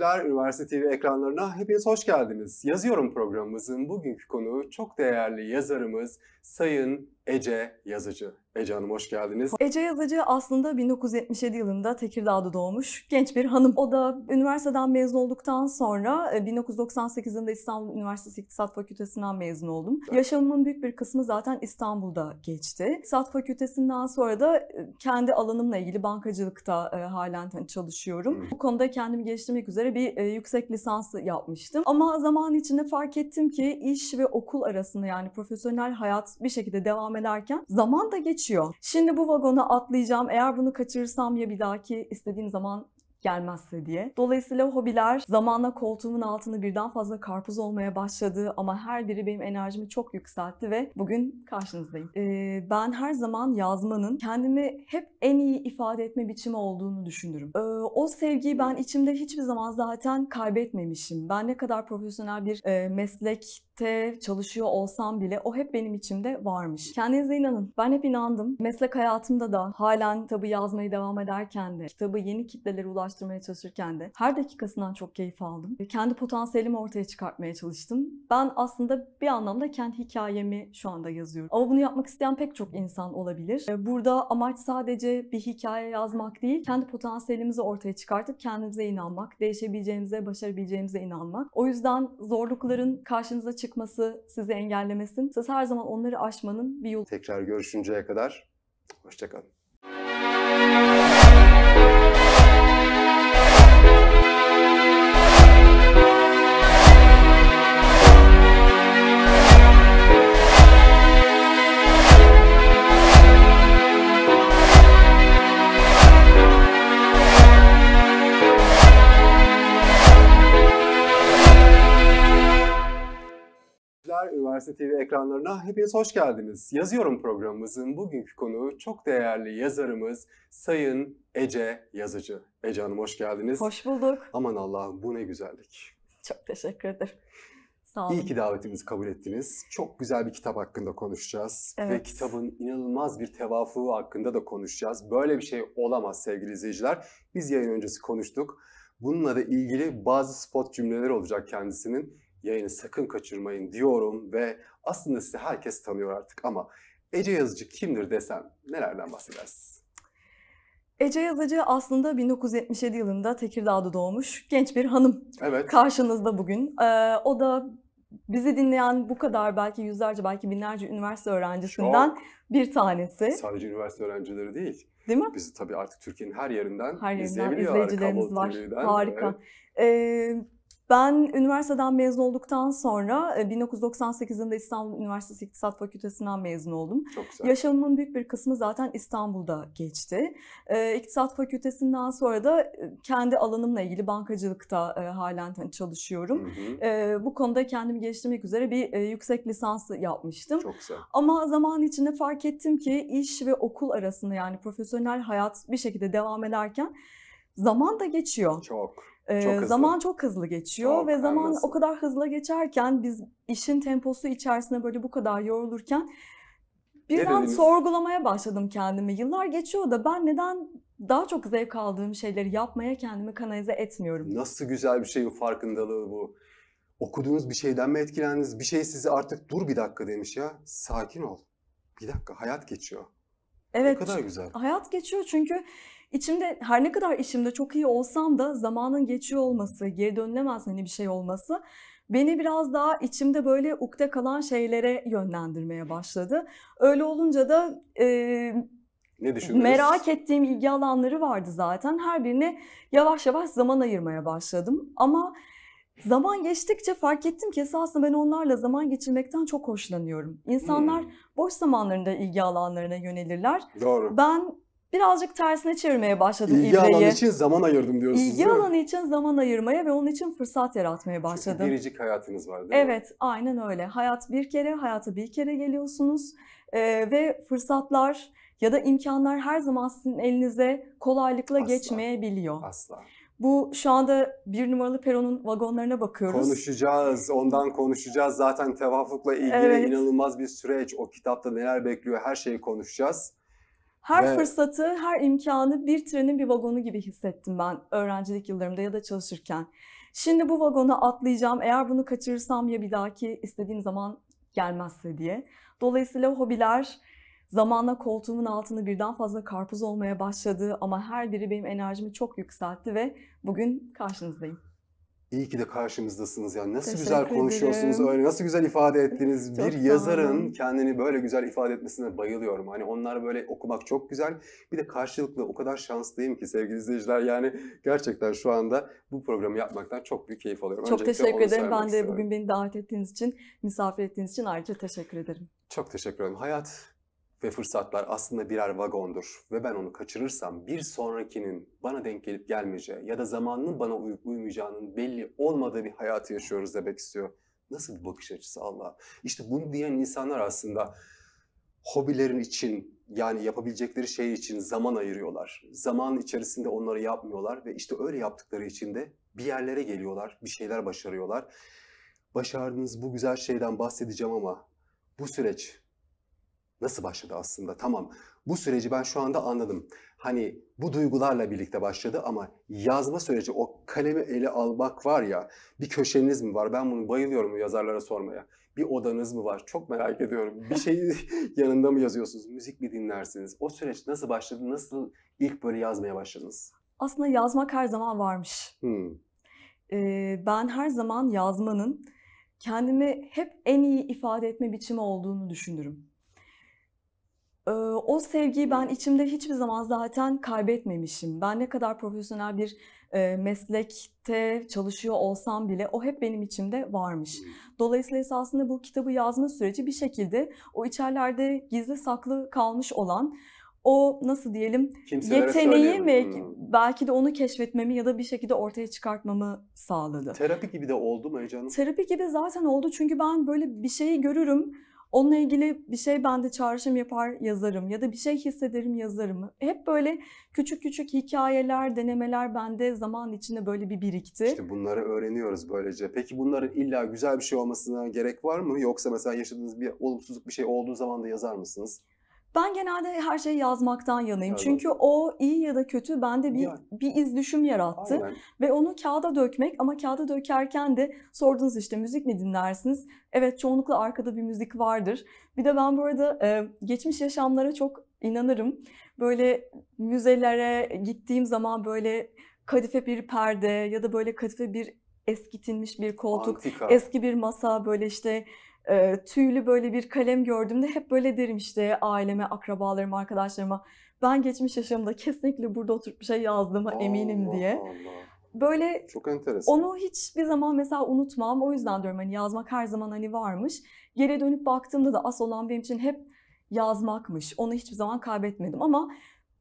Merhabalar Üniversite TV ekranlarına hepiniz hoş geldiniz. Yazıyorum programımızın bugünkü konuğu çok değerli yazarımız Sayın Ece Yazıcı. Ece Hanım hoş geldiniz. Ece Yazıcı aslında 1977 yılında Tekirdağ'da doğmuş genç bir hanım. O da üniversiteden mezun olduktan sonra 1998 e, yılında İstanbul Üniversitesi İktisat Fakültesinden mezun oldum. Evet. Yaşamımın büyük bir kısmı zaten İstanbul'da geçti. İktisat Fakültesinden sonra da e, kendi alanımla ilgili bankacılıkta e, halen hani çalışıyorum. Hı. Bu konuda kendimi geliştirmek üzere bir yüksek lisans yapmıştım. Ama zaman içinde fark ettim ki iş ve okul arasında yani profesyonel hayat bir şekilde devam ederken zaman da geçiyor geçiyor. Şimdi bu vagona atlayacağım. Eğer bunu kaçırırsam ya bir dahaki istediğim zaman gelmezse diye. Dolayısıyla hobiler zamanla koltuğumun altında birden fazla karpuz olmaya başladı ama her biri benim enerjimi çok yükseltti ve bugün karşınızdayım. Ee, ben her zaman yazmanın kendimi hep en iyi ifade etme biçimi olduğunu düşünürüm. Ee, o sevgiyi ben içimde hiçbir zaman zaten kaybetmemişim. Ben ne kadar profesyonel bir e, meslekte çalışıyor olsam bile o hep benim içimde varmış. Kendinize inanın. Ben hep inandım. Meslek hayatımda da halen kitabı yazmaya devam ederken de kitabı yeni kitlelere ulaş araştırmaya çalışırken de her dakikasından çok keyif aldım. E, kendi potansiyelimi ortaya çıkartmaya çalıştım. Ben aslında bir anlamda kendi hikayemi şu anda yazıyorum. Ama bunu yapmak isteyen pek çok insan olabilir. E, burada amaç sadece bir hikaye yazmak değil, kendi potansiyelimizi ortaya çıkartıp kendimize inanmak, değişebileceğimize, başarabileceğimize inanmak. O yüzden zorlukların karşınıza çıkması sizi engellemesin. Siz her zaman onları aşmanın bir yolu. Tekrar görüşünceye kadar hoşçakalın. Üniversite TV ekranlarına hepiniz hoş geldiniz. Yazıyorum programımızın bugünkü konu çok değerli yazarımız Sayın Ece Yazıcı. Ece Hanım hoş geldiniz. Hoş bulduk. Aman Allah'ım bu ne güzellik. Çok teşekkür ederim. Sağ olun. İyi ki davetimizi kabul ettiniz. Çok güzel bir kitap hakkında konuşacağız. Evet. Ve kitabın inanılmaz bir tevafuğu hakkında da konuşacağız. Böyle bir şey olamaz sevgili izleyiciler. Biz yayın öncesi konuştuk. Bununla da ilgili bazı spot cümleleri olacak kendisinin yayını sakın kaçırmayın diyorum ve aslında sizi herkes tanıyor artık ama Ece Yazıcı kimdir desem nelerden bahsedersiniz? Ece Yazıcı aslında 1977 yılında Tekirdağ'da doğmuş genç bir hanım. Evet. Karşınızda bugün. Ee, o da bizi dinleyen bu kadar belki yüzlerce belki binlerce üniversite öğrencisinden Çok. bir tanesi. Sadece üniversite öğrencileri değil. Değil mi? Bizi tabii artık Türkiye'nin her yerinden, her yerinden izleyebiliyorlar. izleyicilerimiz var. Harika. Evet. Ee, ben üniversiteden mezun olduktan sonra 1998 e, yılında İstanbul Üniversitesi İktisat Fakültesinden mezun oldum. Çok güzel. Yaşamımın büyük bir kısmı zaten İstanbul'da geçti. E, İktisat Fakültesinden sonra da e, kendi alanımla ilgili bankacılıkta halen çalışıyorum. Hı hı. Bu konuda kendimi geliştirmek üzere bir yüksek lisans yapmıştım. Çok güzel. Ama zaman içinde fark ettim ki iş ve okul arasında yani profesyonel hayat bir şekilde devam ederken zaman da geçiyor. Çok çok hızlı. zaman çok hızlı geçiyor çok ve zaman o kadar hızlı geçerken biz işin temposu içerisinde böyle bu kadar yorulurken birden Gerilimiz. sorgulamaya başladım kendimi. Yıllar geçiyor da ben neden daha çok zevk aldığım şeyleri yapmaya kendimi kanalize etmiyorum. Nasıl güzel bir şey bu farkındalığı bu. Okuduğunuz bir şeyden mi etkilendiniz? Bir şey sizi artık dur bir dakika demiş ya. Sakin ol. Bir dakika hayat geçiyor. Evet. Ne kadar güzel. Hayat geçiyor çünkü İçimde her ne kadar işimde çok iyi olsam da zamanın geçiyor olması, geri dönülemez hani bir şey olması beni biraz daha içimde böyle ukde kalan şeylere yönlendirmeye başladı. Öyle olunca da e, ne merak ettiğim ilgi alanları vardı zaten. Her birine yavaş yavaş zaman ayırmaya başladım. Ama zaman geçtikçe fark ettim ki esasında ben onlarla zaman geçirmekten çok hoşlanıyorum. İnsanlar hmm. boş zamanlarında ilgi alanlarına yönelirler. Doğru. Ben birazcık tersine çevirmeye başladım İlgi ibreyi. alanı için zaman ayırdım diyorsunuz İlgi alanı için zaman ayırmaya ve onun için fırsat yaratmaya başladım. Çünkü biricik hayatınız var değil mi? Evet aynen öyle. Hayat bir kere, hayata bir kere geliyorsunuz ee, ve fırsatlar ya da imkanlar her zaman sizin elinize kolaylıkla asla, geçmeyebiliyor. Asla. Bu şu anda bir numaralı peronun vagonlarına bakıyoruz. Konuşacağız, ondan konuşacağız. Zaten tevafukla ilgili evet. inanılmaz bir süreç. O kitapta neler bekliyor her şeyi konuşacağız. Her Ve... fırsatı, her imkanı bir trenin bir vagonu gibi hissettim ben öğrencilik yıllarımda ya da çalışırken. Şimdi bu vagona atlayacağım. Eğer bunu kaçırırsam ya bir dahaki istediğim zaman gelmezse diye. Dolayısıyla hobiler zamanla koltuğumun altını birden fazla karpuz olmaya başladı ama her biri benim enerjimi çok yükseltti ve bugün karşınızdayım. İyi ki de karşımızdasınız Yani Nasıl güzel konuşuyorsunuz öyle. Nasıl güzel ifade ettiniz. Çok bir yazarın kendini böyle güzel ifade etmesine bayılıyorum. Hani onlar böyle okumak çok güzel. Bir de karşılıklı o kadar şanslıyım ki sevgili izleyiciler. Yani gerçekten şu anda bu programı yapmaktan çok büyük keyif alıyorum. Çok Öncelikle teşekkür ederim. Ben de istiyorum. bugün beni davet ettiğiniz için, misafir ettiğiniz için ayrıca teşekkür ederim. Çok teşekkür ederim. Hayat ve fırsatlar aslında birer vagondur ve ben onu kaçırırsam bir sonrakinin bana denk gelip gelmeyeceği ya da zamanının bana uyup uymayacağının belli olmadığı bir hayatı yaşıyoruz demek istiyor. Nasıl bir bakış açısı Allah? İşte bunu diyen insanlar aslında hobilerin için yani yapabilecekleri şey için zaman ayırıyorlar. Zaman içerisinde onları yapmıyorlar ve işte öyle yaptıkları için de bir yerlere geliyorlar, bir şeyler başarıyorlar. Başardığınız bu güzel şeyden bahsedeceğim ama bu süreç nasıl başladı aslında? Tamam bu süreci ben şu anda anladım. Hani bu duygularla birlikte başladı ama yazma süreci o kalemi ele almak var ya bir köşeniz mi var? Ben bunu bayılıyorum yazarlara sormaya. Bir odanız mı var? Çok merak ediyorum. Bir şey yanında mı yazıyorsunuz? Müzik mi dinlersiniz? O süreç nasıl başladı? Nasıl ilk böyle yazmaya başladınız? Aslında yazmak her zaman varmış. Hmm. Ee, ben her zaman yazmanın kendimi hep en iyi ifade etme biçimi olduğunu düşünürüm o sevgiyi ben içimde hiçbir zaman zaten kaybetmemişim. Ben ne kadar profesyonel bir meslekte çalışıyor olsam bile o hep benim içimde varmış. Dolayısıyla esasında bu kitabı yazma süreci bir şekilde o içerilerde gizli saklı kalmış olan o nasıl diyelim Kimselere yeteneği mi belki de onu keşfetmemi ya da bir şekilde ortaya çıkartmamı sağladı. Terapi gibi de oldu mu Ece Hanım? Terapi gibi zaten oldu çünkü ben böyle bir şeyi görürüm Onunla ilgili bir şey bende çağrışım yapar yazarım ya da bir şey hissederim yazarım. Hep böyle küçük küçük hikayeler, denemeler bende zaman içinde böyle bir birikti. İşte bunları öğreniyoruz böylece. Peki bunların illa güzel bir şey olmasına gerek var mı? Yoksa mesela yaşadığınız bir olumsuzluk bir şey olduğu zaman da yazar mısınız? Ben genelde her şeyi yazmaktan yanayım. Evet. Çünkü o iyi ya da kötü bende bir yani. bir iz düşüm yarattı Aynen. ve onu kağıda dökmek ama kağıda dökerken de sordunuz işte müzik mi dinlersiniz? Evet çoğunlukla arkada bir müzik vardır. Bir de ben bu arada e, geçmiş yaşamlara çok inanırım. Böyle müzelere gittiğim zaman böyle kadife bir perde ya da böyle kadife bir eskitilmiş bir koltuk, Antika. eski bir masa böyle işte e, tüylü böyle bir kalem gördüğümde hep böyle derim işte aileme, akrabalarıma, arkadaşlarıma. Ben geçmiş yaşamda kesinlikle burada oturup bir şey yazdığıma Allah eminim diye. Allah. Böyle çok enteresan. Onu hiçbir zaman mesela unutmam. O yüzden diyorum hani yazmak her zaman hani varmış. Geri dönüp baktığımda da asıl olan benim için hep yazmakmış. Onu hiçbir zaman kaybetmedim ama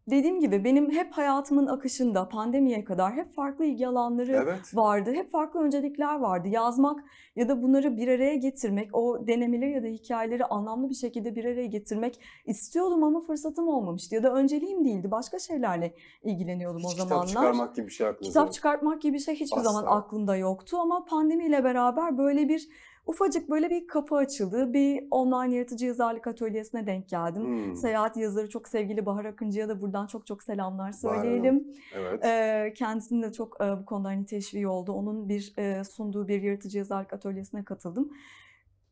Dediğim gibi benim hep hayatımın akışında pandemiye kadar hep farklı ilgi alanları evet. vardı. Hep farklı öncelikler vardı. Yazmak ya da bunları bir araya getirmek, o denemeleri ya da hikayeleri anlamlı bir şekilde bir araya getirmek istiyordum ama fırsatım olmamıştı. Ya da önceliğim değildi. Başka şeylerle ilgileniyordum Hiç o zamanlar. Kitap çıkarmak gibi bir şey aklınızda Kitap çıkartmak gibi bir şey hiçbir Asla. zaman aklımda yoktu ama pandemiyle beraber böyle bir Ufacık böyle bir kapı açıldı. Bir online yaratıcı yazarlık atölyesine denk geldim. Hmm. Seyahat yazarı çok sevgili Bahar Akıncı'ya da buradan çok çok selamlar söyleyelim. Evet. kendisinin de çok bu konuda hani teşviği oldu. Onun bir sunduğu bir yaratıcı yazarlık atölyesine katıldım.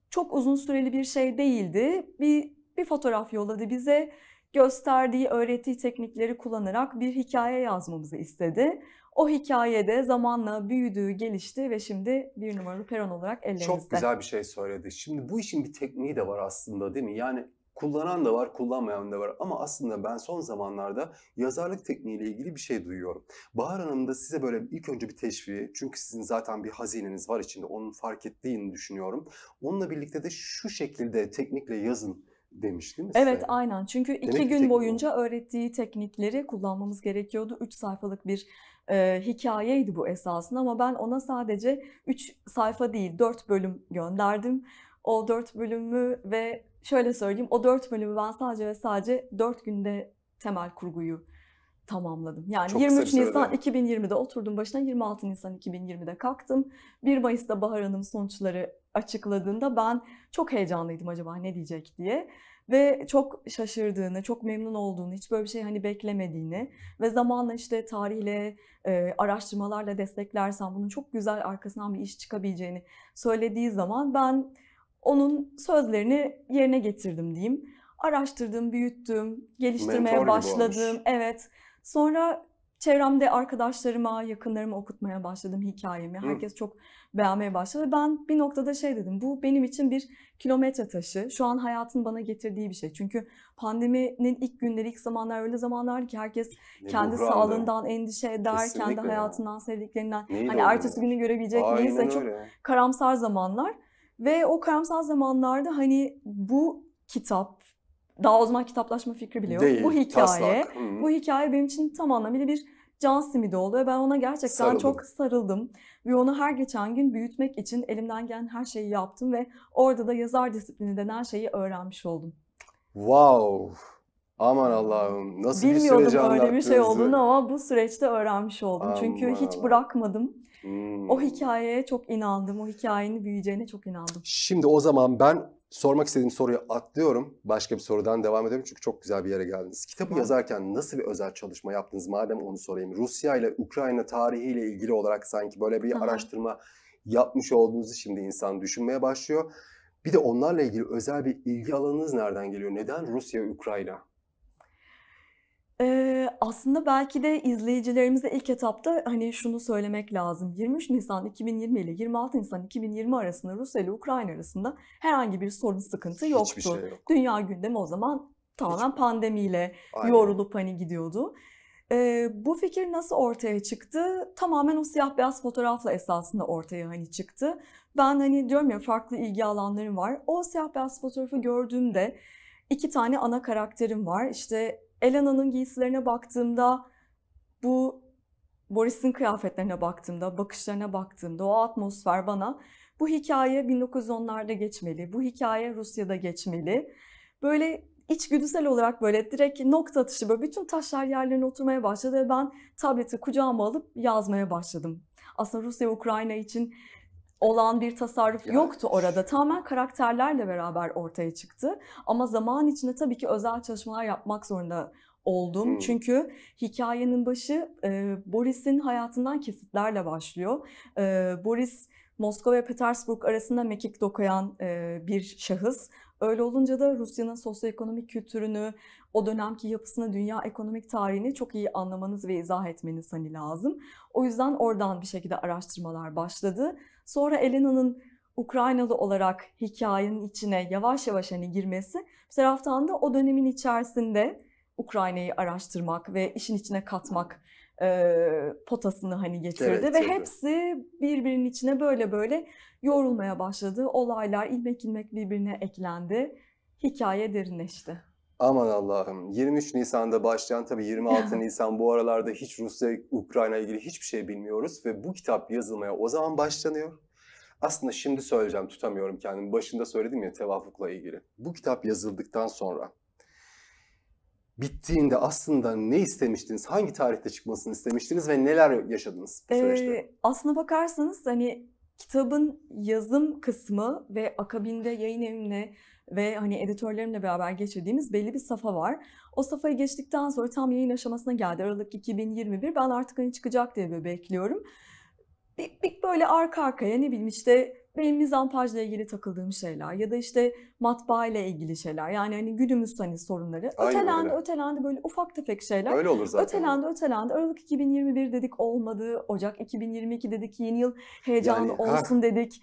Çok uzun süreli bir şey değildi. Bir bir fotoğraf yolladı bize gösterdiği öğrettiği teknikleri kullanarak bir hikaye yazmamızı istedi. O hikayede zamanla büyüdü, gelişti ve şimdi bir numaralı peron olarak elimizde. Çok güzel bir şey söyledi. Şimdi bu işin bir tekniği de var aslında değil mi? Yani kullanan da var, kullanmayan da var. Ama aslında ben son zamanlarda yazarlık tekniğiyle ilgili bir şey duyuyorum. Bahar Hanım da size böyle ilk önce bir teşviği, çünkü sizin zaten bir hazineniz var içinde, onun fark ettiğini düşünüyorum. Onunla birlikte de şu şekilde teknikle yazın demiş değil mi? Evet size? aynen çünkü Demek iki gün boyunca oldu. öğrettiği teknikleri kullanmamız gerekiyordu. Üç sayfalık bir e, hikayeydi bu esasında ama ben ona sadece üç sayfa değil dört bölüm gönderdim. O dört bölümü ve şöyle söyleyeyim o dört bölümü ben sadece ve sadece dört günde temel kurguyu tamamladım. Yani Çok 23 Nisan 2020'de oturdum başına 26 Nisan 2020'de kalktım. 1 Mayıs'ta Bahar Hanım sonuçları açıkladığında ben çok heyecanlıydım acaba ne diyecek diye. Ve çok şaşırdığını, çok memnun olduğunu, hiç böyle bir şey hani beklemediğini ve zamanla işte tarihle, e, araştırmalarla desteklersen bunun çok güzel arkasından bir iş çıkabileceğini söylediği zaman ben onun sözlerini yerine getirdim diyeyim. Araştırdım, büyüttüm, geliştirmeye Mentor başladım. Evet. Sonra çevremde arkadaşlarıma, yakınlarıma okutmaya başladım hikayemi. Herkes çok beğenmeye başladı. Ben bir noktada şey dedim, bu benim için bir kilometre taşı. Şu an hayatın bana getirdiği bir şey. Çünkü pandeminin ilk günleri, ilk zamanlar öyle zamanlar ki herkes ne kendi buhrandı. sağlığından endişe eder, Kesinlikle kendi hayatından, ya. sevdiklerinden. Neydi hani ertesi günü görebilecek Aynen neyse öyle. çok karamsar zamanlar. Ve o karamsar zamanlarda hani bu kitap, daha o zaman kitaplaşma fikri bile yok. Değil, bu hikaye, bu hikaye benim için tam anlamıyla bir can simidi oldu ve ben ona gerçekten sarıldım. çok sarıldım. Ve onu her geçen gün büyütmek için elimden gelen her şeyi yaptım ve orada da yazar disiplini denen şeyi öğrenmiş oldum. Wow! Aman Allah'ım nasıl Bilmiyordum bir süreci Bilmiyordum böyle bir şey olduğunu ama bu süreçte öğrenmiş oldum. Aman Çünkü hiç bırakmadım. Hmm. O hikayeye çok inandım. O hikayenin büyüyeceğine çok inandım. Şimdi o zaman ben sormak istediğim soruyu atlıyorum. Başka bir sorudan devam edelim çünkü çok güzel bir yere geldiniz. Kitabı yazarken nasıl bir özel çalışma yaptınız madem onu sorayım. Rusya ile Ukrayna tarihiyle ilgili olarak sanki böyle bir araştırma yapmış olduğunuzu şimdi insan düşünmeye başlıyor. Bir de onlarla ilgili özel bir ilgi alanınız nereden geliyor? Neden Rusya, Ukrayna? Ee, aslında belki de izleyicilerimize ilk etapta hani şunu söylemek lazım. 23 Nisan 2020 ile 26 Nisan 2020 arasında Rusya ile Ukrayna arasında herhangi bir sorun sıkıntı yoktu. Şey yok. Dünya gündemi o zaman tamamen pandemiyle Aynen. yorulup hani gidiyordu. Ee, bu fikir nasıl ortaya çıktı? Tamamen o siyah beyaz fotoğrafla esasında ortaya hani çıktı. Ben hani diyorum ya farklı ilgi alanlarım var. O siyah beyaz fotoğrafı gördüğümde iki tane ana karakterim var. İşte Elena'nın giysilerine baktığımda, bu Boris'in kıyafetlerine baktığımda, bakışlarına baktığımda o atmosfer bana bu hikaye 1910'larda geçmeli, bu hikaye Rusya'da geçmeli. Böyle içgüdüsel olarak böyle direkt nokta atışı böyle bütün taşlar yerlerine oturmaya başladı ve ben tableti kucağıma alıp yazmaya başladım. Aslında Rusya Ukrayna için olan bir tasarruf yani. yoktu orada. Tamamen karakterlerle beraber ortaya çıktı. Ama zaman içinde tabii ki özel çalışmalar yapmak zorunda oldum. Hmm. Çünkü hikayenin başı e, Boris'in hayatından kesitlerle başlıyor. E, Boris Moskova ve Petersburg arasında mekik dokuyan e, bir şahıs. Öyle olunca da Rusya'nın sosyoekonomik kültürünü, o dönemki yapısını, dünya ekonomik tarihini çok iyi anlamanız ve izah etmeniz hani lazım. O yüzden oradan bir şekilde araştırmalar başladı. Sonra Elena'nın Ukraynalı olarak hikayenin içine yavaş yavaş hani girmesi bir taraftan da o dönemin içerisinde Ukrayna'yı araştırmak ve işin içine katmak e, potasını hani getirdi evet, ve tabii. hepsi birbirinin içine böyle böyle yorulmaya başladı. Olaylar ilmek ilmek birbirine eklendi. Hikaye derinleşti. Aman Allah'ım. 23 Nisan'da başlayan tabii 26 Nisan bu aralarda hiç Rusya, Ukrayna ilgili hiçbir şey bilmiyoruz ve bu kitap yazılmaya o zaman başlanıyor. Aslında şimdi söyleyeceğim tutamıyorum kendimi. Başında söyledim ya tevafukla ilgili. Bu kitap yazıldıktan sonra bittiğinde aslında ne istemiştiniz? Hangi tarihte çıkmasını istemiştiniz ve neler yaşadınız bu ee, süreçte? aslına bakarsanız hani kitabın yazım kısmı ve akabinde yayın evine ve hani editörlerimle beraber geçirdiğimiz belli bir safa var. O safayı geçtikten sonra tam yayın aşamasına geldi. Aralık 2021 ben artık hani çıkacak diye böyle bekliyorum. Bir, bir böyle arka arkaya ne bileyim işte benim mizampajla ilgili takıldığım şeyler ya da işte matbaa ile ilgili şeyler. Yani hani günümüz hani sorunları. Aynen ötelendi öyle. ötelendi böyle ufak tefek şeyler. Öyle olur zaten. Ötelendi ötelendi. Aralık 2021 dedik olmadı. Ocak 2022 dedik yeni yıl heyecanlı yani, olsun ha. dedik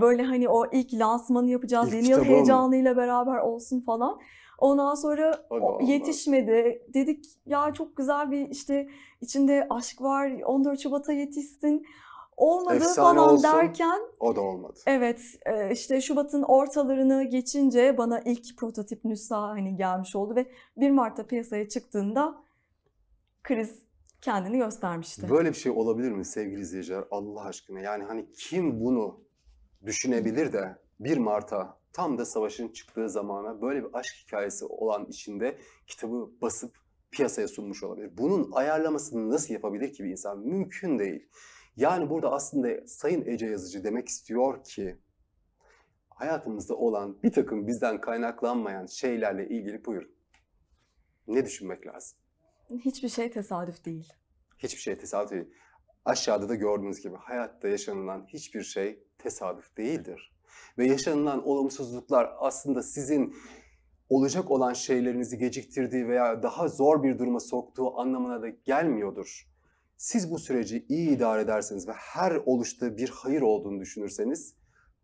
böyle hani o ilk lansmanı yapacağız. İlk yeni yıl heyecanıyla mı? beraber olsun falan. Ondan sonra Allah yetişmedi. Dedik ya çok güzel bir işte içinde aşk var. 14 Şubat'a yetişsin. Olmadı Efsane falan olsun, derken o da olmadı. Evet, işte Şubat'ın ortalarını geçince bana ilk prototip nüsha hani gelmiş oldu ve 1 Mart'ta piyasaya çıktığında kriz kendini göstermişti. Böyle bir şey olabilir mi sevgili izleyiciler Allah aşkına? Yani hani kim bunu düşünebilir de 1 hmm. Mart'a tam da savaşın çıktığı zamana böyle bir aşk hikayesi olan içinde kitabı basıp piyasaya sunmuş olabilir. Bunun ayarlamasını nasıl yapabilir ki bir insan? Mümkün değil. Yani burada aslında Sayın Ece Yazıcı demek istiyor ki hayatımızda olan bir takım bizden kaynaklanmayan şeylerle ilgili buyurun. Ne düşünmek lazım? Hiçbir şey tesadüf değil. Hiçbir şey tesadüf değil. Aşağıda da gördüğünüz gibi hayatta yaşanılan hiçbir şey tesadüf değildir. Ve yaşanılan olumsuzluklar aslında sizin olacak olan şeylerinizi geciktirdiği veya daha zor bir duruma soktuğu anlamına da gelmiyordur. Siz bu süreci iyi idare ederseniz ve her oluşta bir hayır olduğunu düşünürseniz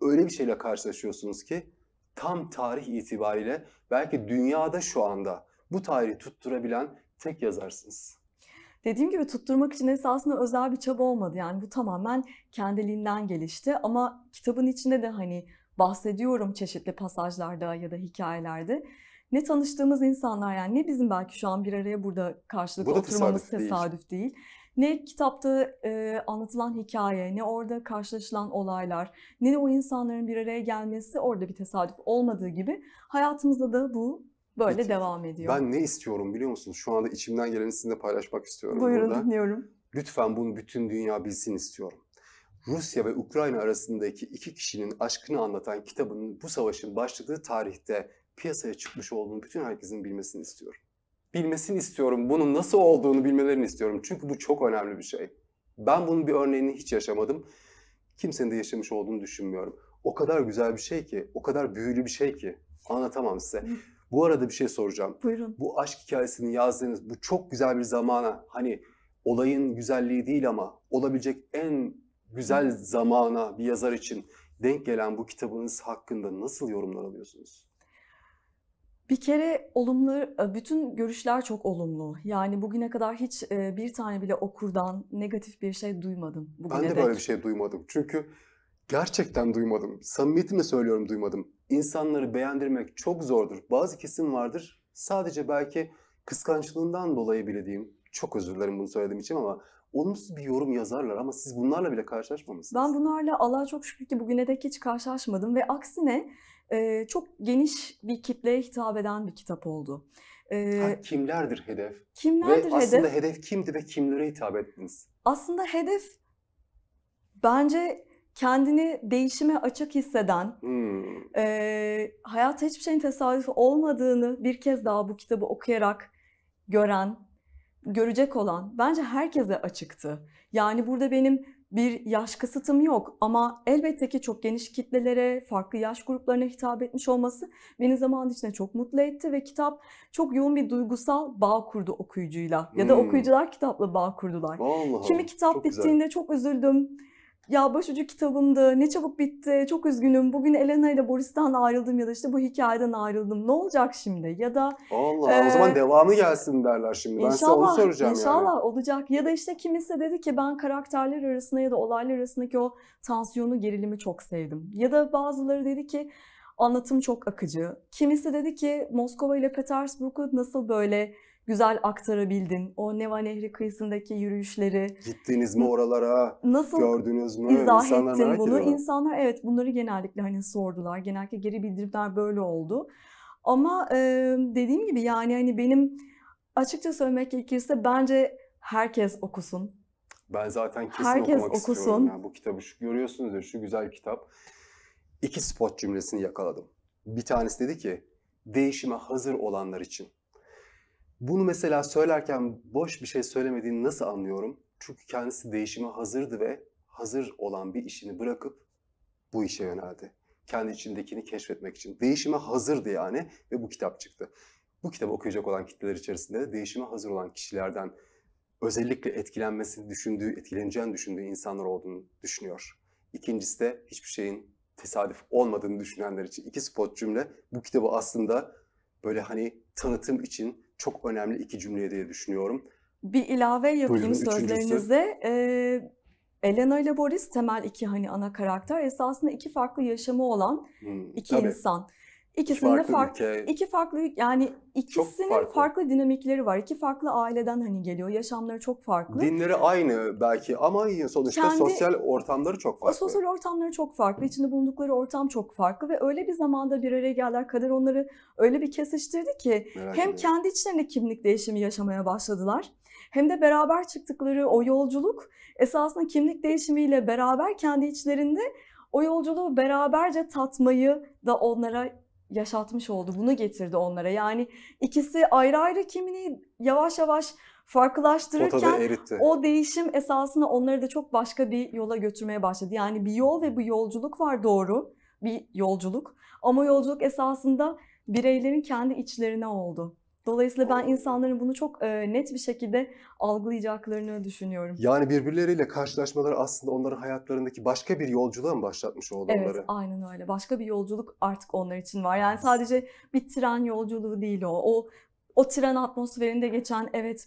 öyle bir şeyle karşılaşıyorsunuz ki tam tarih itibariyle belki dünyada şu anda bu tarihi tutturabilen tek yazarsınız. Dediğim gibi tutturmak için esasında özel bir çaba olmadı. Yani bu tamamen kendiliğinden gelişti. Ama kitabın içinde de hani bahsediyorum çeşitli pasajlarda ya da hikayelerde. Ne tanıştığımız insanlar yani ne bizim belki şu an bir araya burada karşılıklı Bu oturmamız tesadüf, tesadüf değil. değil. Ne kitapta e, anlatılan hikaye, ne orada karşılaşılan olaylar, ne de o insanların bir araya gelmesi orada bir tesadüf olmadığı gibi hayatımızda da bu Böyle Peki, devam ediyor. Ben ne istiyorum biliyor musunuz? Şu anda içimden geleni sizinle paylaşmak istiyorum. Buyurun burada. dinliyorum. Lütfen bunu bütün dünya bilsin istiyorum. Rusya ve Ukrayna arasındaki iki kişinin aşkını anlatan kitabının bu savaşın başladığı tarihte piyasaya çıkmış olduğunu bütün herkesin bilmesini istiyorum. Bilmesini istiyorum, bunun nasıl olduğunu bilmelerini istiyorum. Çünkü bu çok önemli bir şey. Ben bunun bir örneğini hiç yaşamadım. Kimsenin de yaşamış olduğunu düşünmüyorum. O kadar güzel bir şey ki, o kadar büyülü bir şey ki anlatamam size. Bu arada bir şey soracağım. Buyurun. Bu aşk hikayesini yazdığınız bu çok güzel bir zamana hani olayın güzelliği değil ama olabilecek en güzel zamana bir yazar için denk gelen bu kitabınız hakkında nasıl yorumlar alıyorsunuz? Bir kere olumlu, e, bütün görüşler çok olumlu. Yani bugüne kadar hiç e, bir tane bile okurdan negatif bir şey duymadım. Bugüne ben de dek. böyle bir şey duymadım. Çünkü Gerçekten duymadım. Samimiyetimle söylüyorum duymadım. İnsanları beğendirmek çok zordur. Bazı kesim vardır. Sadece belki kıskançlığından dolayı bile diyeyim. Çok özür dilerim bunu söylediğim için ama olumsuz bir yorum yazarlar ama siz bunlarla bile karşılaşmamışsınız. Ben bunlarla Allah'a çok şükür ki bugüne dek hiç karşılaşmadım ve aksine e, çok geniş bir kitleye hitap eden bir kitap oldu. E, ha, kimlerdir hedef? Kimlerdir ve hedef? aslında hedef kimdi ve kimlere hitap ettiniz? Aslında hedef bence kendini değişime açık hisseden, hmm. e, hayatta hiçbir şeyin tesadüf olmadığını bir kez daha bu kitabı okuyarak gören, görecek olan bence herkese açıktı. Yani burada benim bir yaş kısıtım yok ama elbette ki çok geniş kitlelere, farklı yaş gruplarına hitap etmiş olması beni zaman içinde çok mutlu etti ve kitap çok yoğun bir duygusal bağ kurdu okuyucuyla ya da hmm. okuyucular kitapla bağ kurdular. Vallahi, Kimi kitap çok bittiğinde güzel. çok üzüldüm ya başucu kitabımdı, ne çabuk bitti, çok üzgünüm, bugün Elena ile Boris'tan ayrıldım ya da işte bu hikayeden ayrıldım, ne olacak şimdi? Ya da... Allah e, o zaman devamı gelsin derler şimdi, ben size onu soracağım inşallah yani. İnşallah olacak ya da işte kimisi dedi ki ben karakterler arasında ya da olaylar arasındaki o tansiyonu, gerilimi çok sevdim. Ya da bazıları dedi ki anlatım çok akıcı. Kimisi dedi ki Moskova ile Petersburg'u nasıl böyle güzel aktarabildin. O Neva Nehri kıyısındaki yürüyüşleri. Gittiniz mi oralara? Nasıl gördünüz mü? İzah ettin bunu. Ediyorlar. İnsanlar evet bunları genellikle hani sordular. Genellikle geri bildirimler böyle oldu. Ama e, dediğim gibi yani hani benim açıkça söylemek gerekirse bence herkes okusun. Ben zaten kesin herkes okumak okusun. istiyorum. Yani bu kitabı şu, görüyorsunuz görüyorsunuzdur şu güzel kitap. İki spot cümlesini yakaladım. Bir tanesi dedi ki değişime hazır olanlar için. Bunu mesela söylerken boş bir şey söylemediğini nasıl anlıyorum? Çünkü kendisi değişime hazırdı ve hazır olan bir işini bırakıp bu işe yöneldi. Kendi içindekini keşfetmek için. Değişime hazırdı yani ve bu kitap çıktı. Bu kitabı okuyacak olan kitleler içerisinde de değişime hazır olan kişilerden özellikle etkilenmesini düşündüğü, etkileneceğini düşündüğü insanlar olduğunu düşünüyor. İkincisi de hiçbir şeyin tesadüf olmadığını düşünenler için iki spot cümle bu kitabı aslında böyle hani tanıtım için çok önemli iki cümle diye düşünüyorum. Bir ilave yapayım Buyurun, sözlerinize. Ee, Elena ile Boris temel iki hani ana karakter esasında iki farklı yaşamı olan hmm, iki tabii. insan. İkisinin farklı farklı iki farklı yani ikisinin farklı. farklı dinamikleri var. İki farklı aileden hani geliyor. Yaşamları çok farklı. Dinleri aynı belki ama sonuçta Kendi, sosyal ortamları çok farklı. Sosyal ortamları çok farklı. İçinde bulundukları ortam çok farklı ve öyle bir zamanda bir araya geldiler. Kader onları öyle bir kesiştirdi ki Merak hem ediyorum. kendi içlerinde kimlik değişimi yaşamaya başladılar hem de beraber çıktıkları o yolculuk esasında kimlik değişimiyle beraber kendi içlerinde o yolculuğu beraberce tatmayı da onlara yaşatmış oldu. Bunu getirdi onlara. Yani ikisi ayrı ayrı kimini yavaş yavaş farklılaştırırken o değişim esasında onları da çok başka bir yola götürmeye başladı. Yani bir yol ve bu yolculuk var doğru. Bir yolculuk. Ama yolculuk esasında bireylerin kendi içlerine oldu. Dolayısıyla ben insanların bunu çok e, net bir şekilde algılayacaklarını düşünüyorum. Yani birbirleriyle karşılaşmaları aslında onların hayatlarındaki başka bir yolculuğa mı başlatmış oldukları. evet, aynen öyle. Başka bir yolculuk artık onlar için var. Yani sadece bir tren yolculuğu değil o. O, o tren atmosferinde geçen evet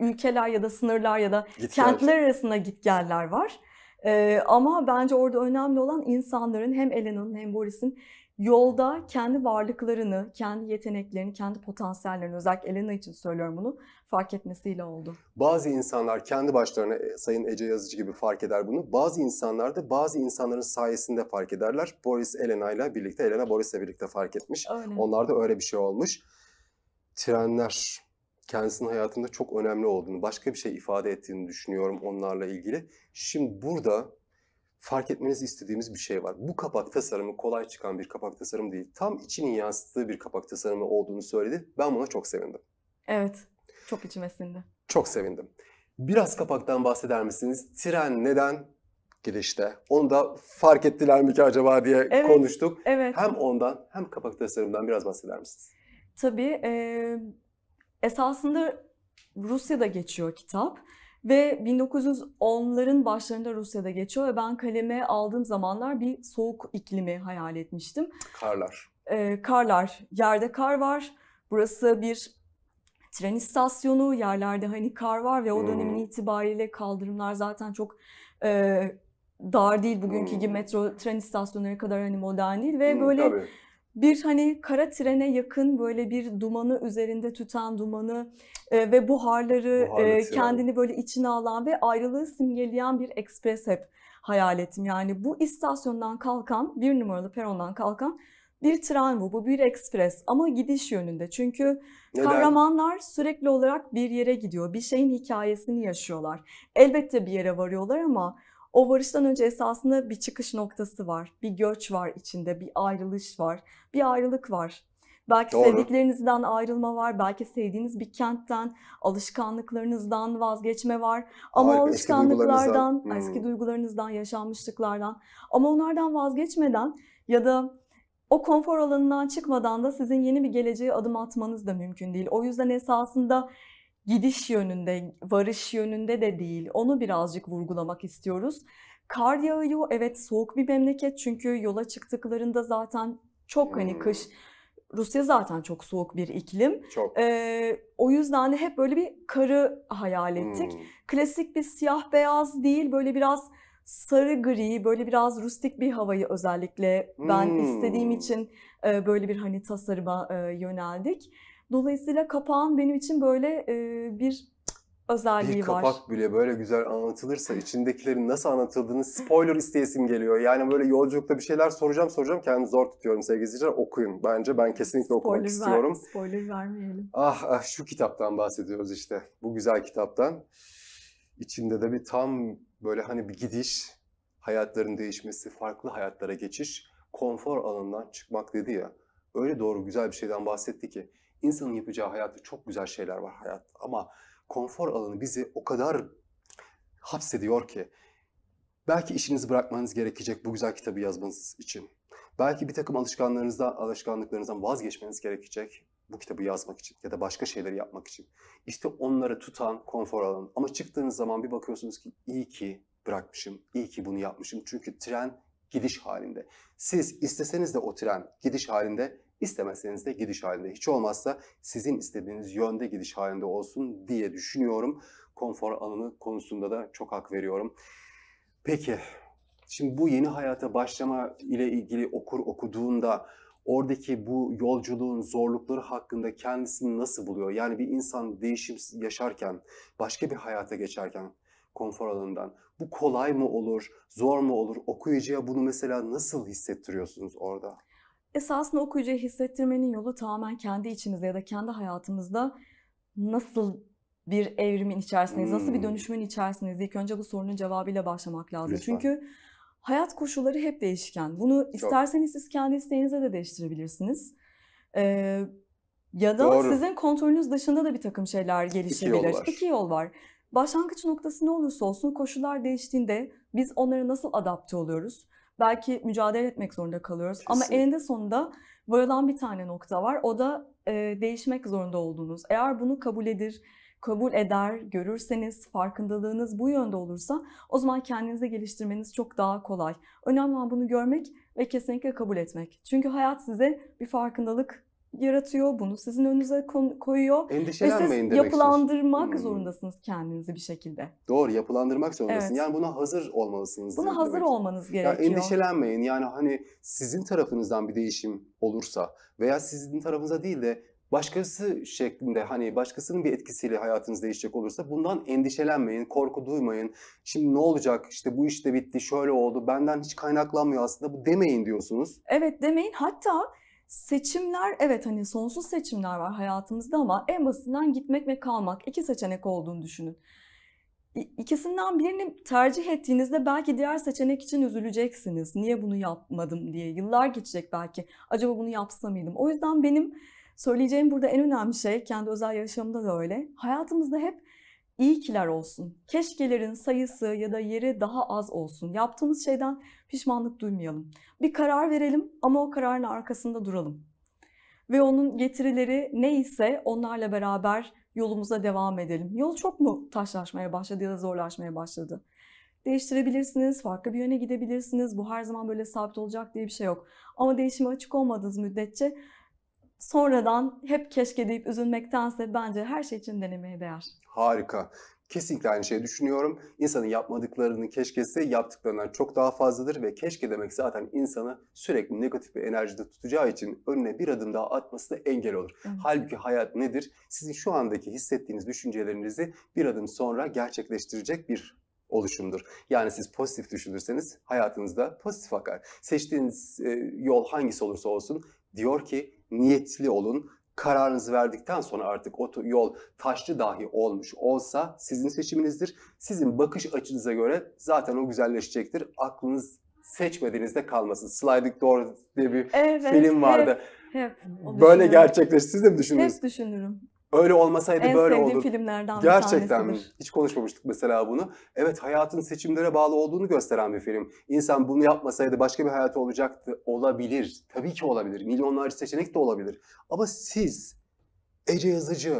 ülkeler ya da sınırlar ya da Gitler. kentler arasında git-geller var. Ee, ama bence orada önemli olan insanların hem Elena'nın hem Boris'in yolda kendi varlıklarını, kendi yeteneklerini, kendi potansiyellerini özellikle Elena için söylüyorum bunu fark etmesiyle oldu. Bazı insanlar kendi başlarına e, Sayın Ece Yazıcı gibi fark eder bunu. Bazı insanlar da bazı insanların sayesinde fark ederler. Boris Elena ile birlikte, Elena Boris ile birlikte fark etmiş. Öyle. Onlarda öyle bir şey olmuş. Trenler kendisinin hayatında çok önemli olduğunu, başka bir şey ifade ettiğini düşünüyorum onlarla ilgili. Şimdi burada fark etmenizi istediğimiz bir şey var. Bu kapak tasarımı kolay çıkan bir kapak tasarımı değil. Tam içini yansıttığı bir kapak tasarımı olduğunu söyledi. Ben buna çok sevindim. Evet. Çok içim esindi. Çok sevindim. Biraz kapaktan bahseder misiniz? Tren neden girişte? Onu da fark ettiler mi ki acaba diye evet, konuştuk. Evet. Hem ondan hem kapak tasarımından biraz bahseder misiniz? Tabii. Ee Esasında Rusya'da geçiyor kitap. Ve 1910'ların başlarında Rusya'da geçiyor ve ben kaleme aldığım zamanlar bir soğuk iklimi hayal etmiştim. Karlar. Ee, karlar. Yerde kar var. Burası bir tren istasyonu. Yerlerde hani kar var ve o hmm. dönemin hmm. itibariyle kaldırımlar zaten çok e, dar değil. Bugünkü hmm. gibi metro tren istasyonları kadar hani modern değil ve hmm, böyle... Tabii bir hani kara trene yakın böyle bir dumanı üzerinde tüten dumanı e, ve buharları e, kendini böyle içine alan ve ayrılığı simgeleyen bir ekspres hep hayal ettim. Yani bu istasyondan kalkan, bir numaralı perondan kalkan bir tren bu, bu bir ekspres ama gidiş yönünde. Çünkü Neden? kahramanlar sürekli olarak bir yere gidiyor, bir şeyin hikayesini yaşıyorlar. Elbette bir yere varıyorlar ama o varıştan önce esasında bir çıkış noktası var. Bir göç var içinde, bir ayrılış var, bir ayrılık var. Belki Doğru. sevdiklerinizden ayrılma var, belki sevdiğiniz bir kentten, alışkanlıklarınızdan vazgeçme var. Ama Hayır, alışkanlıklardan, eski duygularınızdan, eski hmm. duygularınızdan, yaşanmışlıklardan ama onlardan vazgeçmeden ya da o konfor alanından çıkmadan da sizin yeni bir geleceğe adım atmanız da mümkün değil. O yüzden esasında gidiş yönünde, varış yönünde de değil. Onu birazcık vurgulamak istiyoruz. Kar yağıyor. Evet soğuk bir memleket çünkü yola çıktıklarında zaten çok hani hmm. kış Rusya zaten çok soğuk bir iklim. Çok. Ee, o yüzden de hep böyle bir karı hayal ettik. Hmm. Klasik bir siyah beyaz değil böyle biraz sarı gri böyle biraz rustik bir havayı özellikle ben hmm. istediğim için e, böyle bir hani tasarıma e, yöneldik. Dolayısıyla kapağın benim için böyle e, bir özelliği var. bir var. bile böyle güzel anlatılırsa içindekilerin nasıl anlatıldığını spoiler isteyesim geliyor. Yani böyle yolculukta bir şeyler soracağım soracağım kendimi zor tutuyorum sevgili izleyiciler okuyun. Bence ben kesinlikle spoiler okumak ver, istiyorum. Spoiler vermeyelim. Ah, ah şu kitaptan bahsediyoruz işte bu güzel kitaptan. İçinde de bir tam böyle hani bir gidiş, hayatların değişmesi, farklı hayatlara geçiş, konfor alanından çıkmak dedi ya. Öyle doğru güzel bir şeyden bahsetti ki İnsanın yapacağı hayatta çok güzel şeyler var hayat ama konfor alanı bizi o kadar hapsediyor ki belki işinizi bırakmanız gerekecek bu güzel kitabı yazmanız için. Belki bir takım alışkanlıklarınızdan, alışkanlıklarınızdan vazgeçmeniz gerekecek bu kitabı yazmak için ya da başka şeyleri yapmak için. İşte onları tutan konfor alanı. Ama çıktığınız zaman bir bakıyorsunuz ki iyi ki bırakmışım, iyi ki bunu yapmışım. Çünkü tren gidiş halinde. Siz isteseniz de o tren gidiş halinde İstemezseniz de gidiş halinde. Hiç olmazsa sizin istediğiniz yönde gidiş halinde olsun diye düşünüyorum. Konfor alanı konusunda da çok hak veriyorum. Peki, şimdi bu yeni hayata başlama ile ilgili okur okuduğunda oradaki bu yolculuğun zorlukları hakkında kendisini nasıl buluyor? Yani bir insan değişim yaşarken, başka bir hayata geçerken konfor alanından bu kolay mı olur, zor mu olur? Okuyucuya bunu mesela nasıl hissettiriyorsunuz orada? esasında okuyucuya hissettirmenin yolu tamamen kendi içimizde ya da kendi hayatımızda nasıl bir evrimin içerisindeyiz, hmm. nasıl bir hmm. dönüşümün içerisindeyiz. İlk önce bu sorunun cevabıyla başlamak lazım. Lütfen. Çünkü hayat koşulları hep değişken. Bunu Çok. isterseniz siz kendi isteğinize de değiştirebilirsiniz. Ee, ya da Doğru. sizin kontrolünüz dışında da bir takım şeyler gelişebilir. İki yol var. İki yol var. Başlangıç noktası ne olursa olsun koşullar değiştiğinde biz onlara nasıl adapte oluyoruz? belki mücadele etmek zorunda kalıyoruz. Kesinlikle. Ama eninde sonunda varılan bir tane nokta var. O da e, değişmek zorunda olduğunuz. Eğer bunu kabul edir, kabul eder, görürseniz, farkındalığınız bu yönde olursa o zaman kendinizi geliştirmeniz çok daha kolay. Önemli olan bunu görmek ve kesinlikle kabul etmek. Çünkü hayat size bir farkındalık yaratıyor, bunu sizin önünüze koyuyor. Endişelenmeyin ve siz demek yapılandırmak istiyorsun. Hmm. zorundasınız kendinizi bir şekilde. Doğru, yapılandırmak zorundasınız. Evet. Yani buna hazır olmalısınız. Buna hazır demek. olmanız gerekiyor. Yani endişelenmeyin. Yani hani sizin tarafınızdan bir değişim olursa veya sizin tarafınıza değil de başkası şeklinde hani başkasının bir etkisiyle hayatınız değişecek olursa bundan endişelenmeyin, korku duymayın. Şimdi ne olacak? İşte bu iş de bitti, şöyle oldu, benden hiç kaynaklanmıyor aslında bu demeyin diyorsunuz. Evet demeyin. Hatta Seçimler evet hani sonsuz seçimler var hayatımızda ama en basından gitmek ve kalmak iki seçenek olduğunu düşünün. İkisinden birini tercih ettiğinizde belki diğer seçenek için üzüleceksiniz. Niye bunu yapmadım diye yıllar geçecek belki. Acaba bunu yapsam mıydım? O yüzden benim söyleyeceğim burada en önemli şey kendi özel yaşamımda da öyle. Hayatımızda hep iyi kiler olsun. Keşkelerin sayısı ya da yeri daha az olsun. Yaptığımız şeyden pişmanlık duymayalım. Bir karar verelim ama o kararın arkasında duralım. Ve onun getirileri neyse onlarla beraber yolumuza devam edelim. Yol çok mu taşlaşmaya başladı ya da zorlaşmaya başladı? Değiştirebilirsiniz, farklı bir yöne gidebilirsiniz. Bu her zaman böyle sabit olacak diye bir şey yok. Ama değişime açık olmadığınız müddetçe sonradan hep keşke deyip üzülmektense bence her şey için denemeye değer. Harika. Kesinlikle aynı şeyi düşünüyorum. İnsanın yapmadıklarını keşkesi yaptıklarından çok daha fazladır ve keşke demek zaten insanı sürekli negatif bir enerjide tutacağı için önüne bir adım daha atmasına engel olur. Evet. Halbuki hayat nedir? Sizin şu andaki hissettiğiniz düşüncelerinizi bir adım sonra gerçekleştirecek bir oluşumdur. Yani siz pozitif düşünürseniz hayatınızda pozitif akar. Seçtiğiniz e, yol hangisi olursa olsun diyor ki niyetli olun. Kararınızı verdikten sonra artık o yol taşlı dahi olmuş olsa sizin seçiminizdir. Sizin bakış açınıza göre zaten o güzelleşecektir. Aklınız seçmediğinizde kalmasın. Sliding Door diye bir evet, film vardı. Hep, hep. Böyle gerçekleşti. Siz de mi düşünürsünüz? Hep düşünürüm. Öyle olmasaydı en böyle olur. En sevdiğim filmlerden Gerçekten tanesidir. Hiç konuşmamıştık mesela bunu. Evet hayatın seçimlere bağlı olduğunu gösteren bir film. İnsan bunu yapmasaydı başka bir hayatı olacaktı. Olabilir. Tabii ki olabilir. Milyonlarca seçenek de olabilir. Ama siz Ece Yazıcı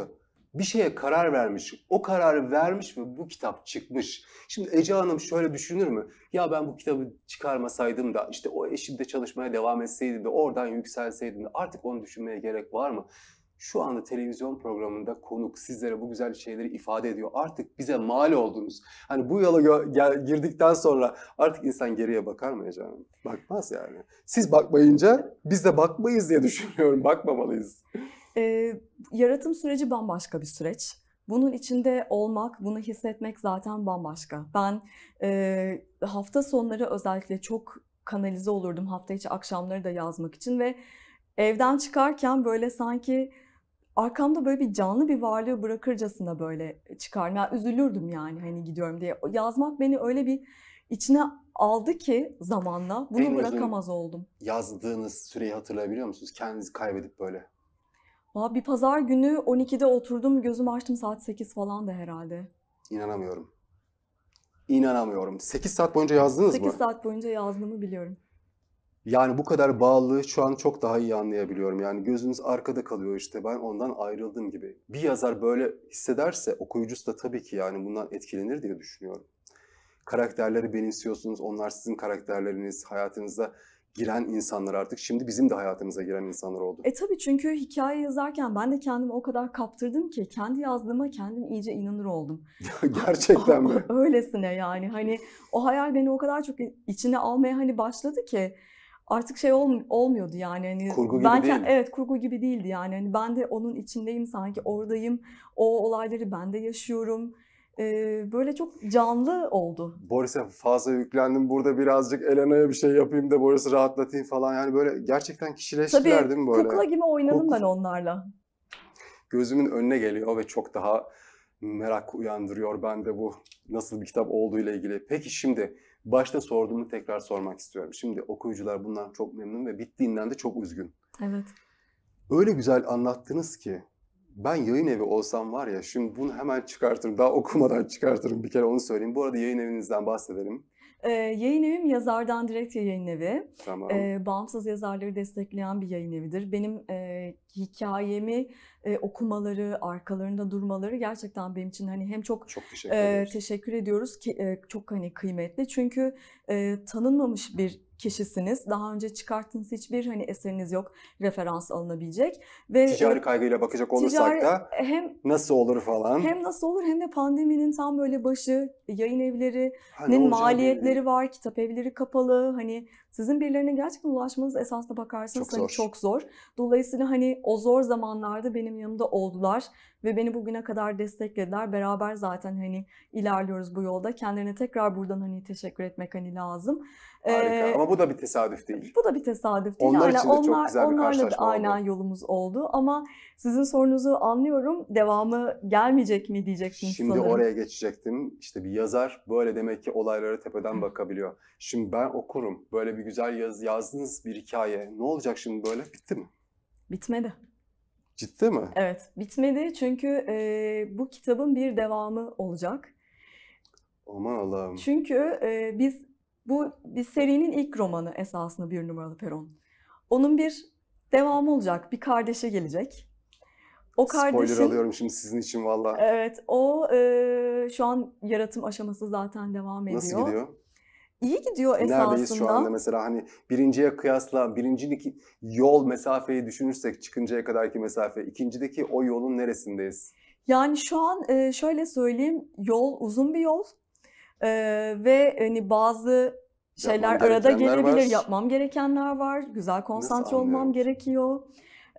bir şeye karar vermiş. O kararı vermiş ve bu kitap çıkmış. Şimdi Ece Hanım şöyle düşünür mü? Ya ben bu kitabı çıkarmasaydım da işte o eşimde çalışmaya devam etseydim de oradan yükselseydim de artık onu düşünmeye gerek var mı? şu anda televizyon programında konuk sizlere bu güzel şeyleri ifade ediyor. Artık bize mal oldunuz. Hani bu yola girdikten sonra artık insan geriye bakar mı canım? Bakmaz yani. Siz bakmayınca biz de bakmayız diye düşünüyorum. Bakmamalıyız. Ee, yaratım süreci bambaşka bir süreç. Bunun içinde olmak, bunu hissetmek zaten bambaşka. Ben e, hafta sonları özellikle çok kanalize olurdum hafta içi akşamları da yazmak için ve evden çıkarken böyle sanki arkamda böyle bir canlı bir varlığı bırakırcasına böyle e, çıkardım. Yani üzülürdüm yani hani gidiyorum diye. Yazmak beni öyle bir içine aldı ki zamanla bunu en bırakamaz oldum. Yazdığınız süreyi hatırlayabiliyor musunuz? Kendinizi kaybedip böyle. Valla bir pazar günü 12'de oturdum gözüm açtım saat 8 falan da herhalde. İnanamıyorum. İnanamıyorum. 8 saat boyunca yazdınız 8 mı? 8 saat boyunca yazdığımı biliyorum. Yani bu kadar bağlılığı şu an çok daha iyi anlayabiliyorum. Yani gözünüz arkada kalıyor işte ben ondan ayrıldım gibi. Bir yazar böyle hissederse okuyucusu da tabii ki yani bundan etkilenir diye düşünüyorum. Karakterleri benimsiyorsunuz. Onlar sizin karakterleriniz, hayatınızda giren insanlar artık şimdi bizim de hayatımıza giren insanlar oldu. E tabii çünkü hikaye yazarken ben de kendimi o kadar kaptırdım ki kendi yazdığıma kendim iyice inanır oldum. Gerçekten mi? Öylesine yani hani o hayal beni o kadar çok içine almaya hani başladı ki artık şey ol, olmuyordu yani. Hani kurgu gibi ben, değil. Mi? Evet kurgu gibi değildi yani. Hani ben de onun içindeyim sanki oradayım. O olayları ben de yaşıyorum. Ee, böyle çok canlı oldu. Boris'e fazla yüklendim. Burada birazcık Elena'ya bir şey yapayım da Boris'i rahatlatayım falan. Yani böyle gerçekten kişileştiler Tabii, değil mi böyle? kukla gibi oynadım Kuk... ben onlarla. Gözümün önüne geliyor ve çok daha merak uyandırıyor bende bu nasıl bir kitap olduğu ile ilgili. Peki şimdi başta sorduğumu tekrar sormak istiyorum. Şimdi okuyucular bundan çok memnun ve bittiğinden de çok üzgün. Evet. Öyle güzel anlattınız ki ben yayın evi olsam var ya şimdi bunu hemen çıkartırım. Daha okumadan çıkartırım bir kere onu söyleyeyim. Bu arada yayın evinizden bahsedelim. Ee, yayın evim Yazardan Direkt Yayın Evi. Tamam. Ee, bağımsız yazarları destekleyen bir yayın evidir. Benim e, hikayemi e, okumaları, arkalarında durmaları gerçekten benim için hani hem çok, çok teşekkür, e, teşekkür ediyoruz ki e, çok hani kıymetli. Çünkü e, tanınmamış bir kişisiniz. Daha önce çıkarttığınız hiçbir hani eseriniz yok referans alınabilecek ve e, ticari kaygıyla bakacak olursak ticari, da hem nasıl olur falan. Hem nasıl olur hem de pandeminin tam böyle başı yayın evlerinin hani maliyetleri belli. var, kitap evleri kapalı. Hani sizin birilerine gerçekten ulaşmanız esasına bakarsanız çok hani zor. çok zor. Dolayısıyla hani o zor zamanlarda benim yanımda oldular ve beni bugüne kadar desteklediler. Beraber zaten hani ilerliyoruz bu yolda. Kendilerine tekrar buradan hani teşekkür etmek hani lazım. Harika. ama bu da bir tesadüf değil. Bu da bir tesadüf değil. Onlar için de onlar, çok güzel bir karşılaşma Onlarla da aynen yolumuz oldu ama sizin sorunuzu anlıyorum. Devamı gelmeyecek mi diyeceksiniz Şimdi sanırım. oraya geçecektim. İşte bir yazar böyle demek ki olaylara tepeden bakabiliyor. Şimdi ben okurum. Böyle bir güzel yaz, yazdınız bir hikaye. Ne olacak şimdi böyle? Bitti mi? Bitmedi. Ciddi mi? Evet, bitmedi çünkü e, bu kitabın bir devamı olacak. Aman Allah'ım. Çünkü e, biz bu bir serinin ilk romanı esasında bir numaralı peron. Onun bir devamı olacak. Bir kardeşe gelecek. O kardeşin, Spoiler alıyorum şimdi sizin için valla. Evet o e, şu an yaratım aşaması zaten devam ediyor. Nasıl gidiyor? İyi gidiyor esasında. Neredeyiz şu anda mesela hani birinciye kıyasla birincilik yol mesafeyi düşünürsek çıkıncaya kadarki mesafe ikincideki o yolun neresindeyiz? Yani şu an e, şöyle söyleyeyim yol uzun bir yol ee, ve hani bazı şeyler arada gelebilir. Var. Yapmam gerekenler var. Güzel konsantre Nasıl olmam anlıyorum. gerekiyor.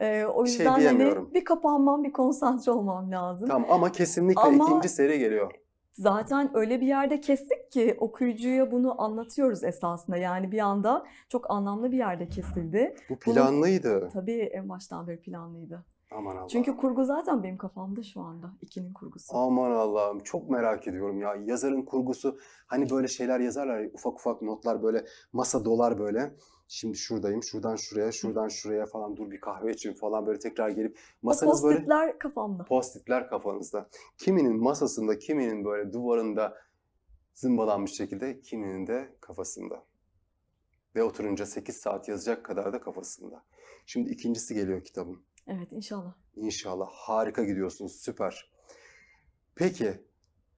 Ee, o şey yüzden şey hani bir kapanmam, bir konsantre olmam lazım. Tamam ama kesinlikle ama ikinci seri geliyor. Zaten öyle bir yerde kestik ki okuyucuya bunu anlatıyoruz esasında. Yani bir anda çok anlamlı bir yerde kesildi. Bu planlıydı. Bunu, tabii en baştan beri planlıydı. Aman Allah. Çünkü kurgu zaten benim kafamda şu anda. ikinin kurgusu. Aman Allah'ım çok merak ediyorum ya. Yazarın kurgusu hani böyle şeyler yazarlar ufak ufak notlar böyle masa dolar böyle. Şimdi şuradayım, şuradan şuraya, şuradan şuraya falan dur bir kahve için falan böyle tekrar gelip masanız post böyle... Postitler kafamda. Postitler kafanızda. Kiminin masasında, kiminin böyle duvarında zımbalanmış şekilde, kiminin de kafasında. Ve oturunca 8 saat yazacak kadar da kafasında. Şimdi ikincisi geliyor kitabın. Evet inşallah. İnşallah. Harika gidiyorsunuz. Süper. Peki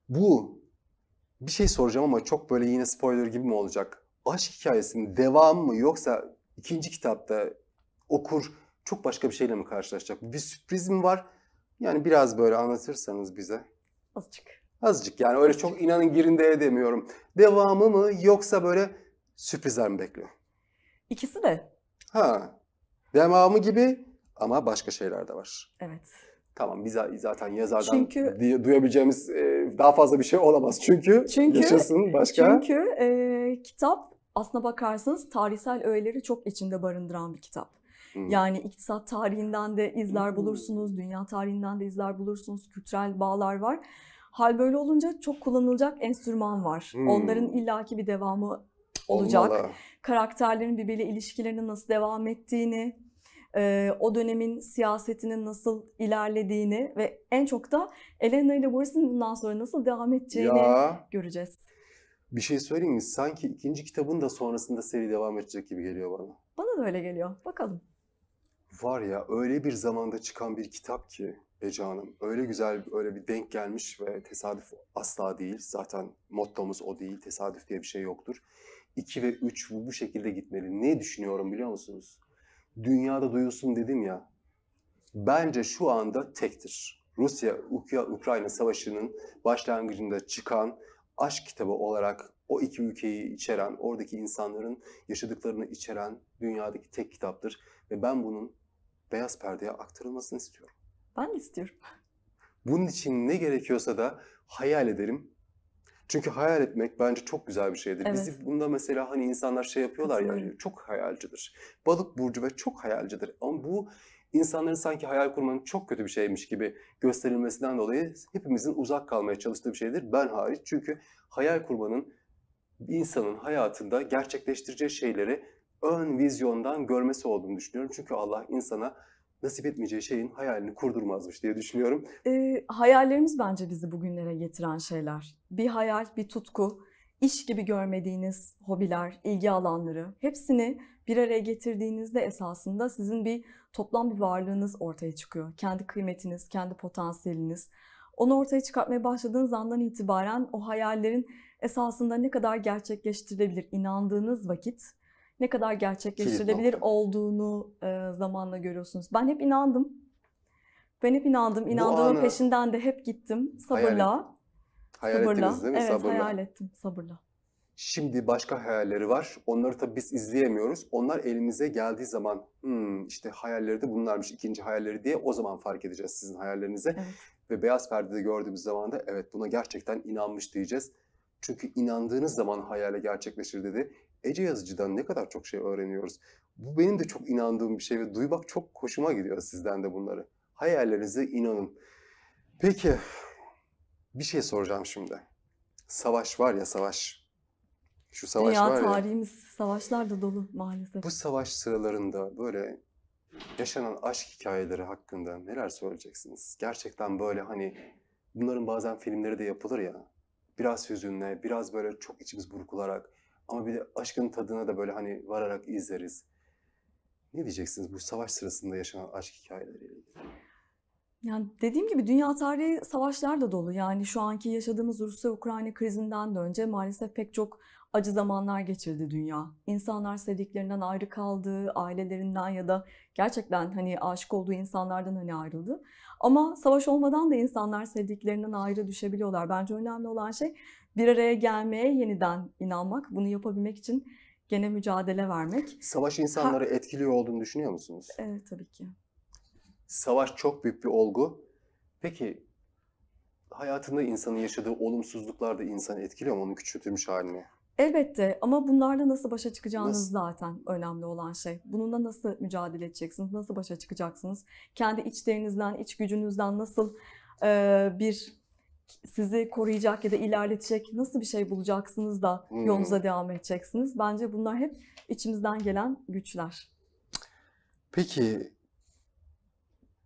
bu bir şey soracağım ama çok böyle yine spoiler gibi mi olacak? Aşk hikayesinin devamı mı yoksa ikinci kitapta okur çok başka bir şeyle mi karşılaşacak? Bir sürpriz mi var? Yani biraz böyle anlatırsanız bize. Azıcık. Azıcık yani öyle Azıcık. çok inanın girin girinde demiyorum Devamı mı yoksa böyle sürprizler mi bekliyor? İkisi de. Ha. Devamı gibi ama başka şeyler de var. Evet. Tamam biz zaten yazardan çünkü, duyabileceğimiz e, daha fazla bir şey olamaz. Çünkü, çünkü yaşasın başka. Çünkü e, kitap aslına bakarsanız tarihsel öğeleri çok içinde barındıran bir kitap. Hmm. Yani iktisat tarihinden de izler hmm. bulursunuz, dünya tarihinden de izler bulursunuz, kültürel bağlar var. Hal böyle olunca çok kullanılacak enstrüman var. Hmm. Onların illaki bir devamı olacak. Olmalı. Karakterlerin birbiriyle ilişkilerinin nasıl devam ettiğini, o dönemin siyasetinin nasıl ilerlediğini ve en çok da Elena ile Boris'in bundan sonra nasıl devam edeceğini ya. göreceğiz. Bir şey söyleyeyim mi? Sanki ikinci kitabın da sonrasında seri devam edecek gibi geliyor bana. Bana da öyle geliyor. Bakalım. Var ya öyle bir zamanda çıkan bir kitap ki Ece Hanım. Öyle güzel, öyle bir denk gelmiş ve tesadüf asla değil. Zaten mottomuz o değil. Tesadüf diye bir şey yoktur. 2 ve 3 bu, bu şekilde gitmeli. Ne düşünüyorum biliyor musunuz? dünyada duyulsun dedim ya. Bence şu anda tektir. Rusya-Ukrayna savaşının başlangıcında çıkan aşk kitabı olarak o iki ülkeyi içeren, oradaki insanların yaşadıklarını içeren dünyadaki tek kitaptır. Ve ben bunun beyaz perdeye aktarılmasını istiyorum. Ben de istiyorum. Bunun için ne gerekiyorsa da hayal ederim, çünkü hayal etmek bence çok güzel bir şeydir. Evet. Bizi bunda mesela hani insanlar şey yapıyorlar ya yani, çok hayalcidir. Balık burcu ve çok hayalcidir. Ama bu insanların sanki hayal kurmanın çok kötü bir şeymiş gibi gösterilmesinden dolayı hepimizin uzak kalmaya çalıştığı bir şeydir. Ben hariç çünkü hayal kurmanın insanın hayatında gerçekleştireceği şeyleri ön vizyondan görmesi olduğunu düşünüyorum. Çünkü Allah insana nasip etmeyeceği şeyin hayalini kurdurmazmış diye düşünüyorum. E, hayallerimiz bence bizi bugünlere getiren şeyler. Bir hayal, bir tutku, iş gibi görmediğiniz hobiler, ilgi alanları hepsini bir araya getirdiğinizde esasında sizin bir toplam bir varlığınız ortaya çıkıyor. Kendi kıymetiniz, kendi potansiyeliniz. Onu ortaya çıkartmaya başladığınız andan itibaren o hayallerin esasında ne kadar gerçekleştirilebilir inandığınız vakit ne kadar gerçekleştirilebilir olduğunu e, zamanla görüyorsunuz. Ben hep inandım. Ben hep inandım. İnandığımın peşinden de hep gittim sabırla. Hayal sabırla. ettiniz değil mi? evet, Sabırla. hayal ettim sabırla. Şimdi başka hayalleri var. Onları tabii biz izleyemiyoruz. Onlar elimize geldiği zaman "Hmm, işte hayalleri de bunlarmış ikinci hayalleri diye o zaman fark edeceğiz sizin hayallerinize Evet. Ve beyaz perdede gördüğümüz zaman da evet buna gerçekten inanmış diyeceğiz. Çünkü inandığınız zaman hayale gerçekleşir dedi. Ece Yazıcı'dan ne kadar çok şey öğreniyoruz. Bu benim de çok inandığım bir şey ve duymak çok hoşuma gidiyor sizden de bunları. Hayallerinize inanın. Peki bir şey soracağım şimdi. Savaş var ya savaş. Şu savaş Dünya var ya. tarihimiz savaşlarla dolu maalesef. Bu savaş sıralarında böyle yaşanan aşk hikayeleri hakkında neler söyleyeceksiniz? Gerçekten böyle hani bunların bazen filmleri de yapılır ya. Biraz hüzünle, biraz böyle çok içimiz burkularak ama bir de aşkın tadına da böyle hani vararak izleriz. Ne diyeceksiniz bu savaş sırasında yaşanan aşk hikayeleriyle ilgili? Yani dediğim gibi dünya tarihi savaşlarla dolu. Yani şu anki yaşadığımız Rusya-Ukrayna krizinden de önce maalesef pek çok acı zamanlar geçirdi dünya. İnsanlar sevdiklerinden ayrı kaldı, ailelerinden ya da gerçekten hani aşık olduğu insanlardan hani ayrıldı. Ama savaş olmadan da insanlar sevdiklerinden ayrı düşebiliyorlar. Bence önemli olan şey bir araya gelmeye yeniden inanmak, bunu yapabilmek için gene mücadele vermek. Savaş insanları ha... etkiliyor olduğunu düşünüyor musunuz? Evet tabii ki. Savaş çok büyük bir olgu. Peki hayatında insanın yaşadığı olumsuzluklar da insanı etkiliyor mu onun küçültülmüş halini? Elbette ama bunlarla nasıl başa çıkacağınız nasıl? zaten önemli olan şey. Bununla nasıl mücadele edeceksiniz, nasıl başa çıkacaksınız? Kendi içlerinizden, iç gücünüzden nasıl e, bir sizi koruyacak ya da ilerletecek nasıl bir şey bulacaksınız da yolunuza devam edeceksiniz? Bence bunlar hep içimizden gelen güçler. Peki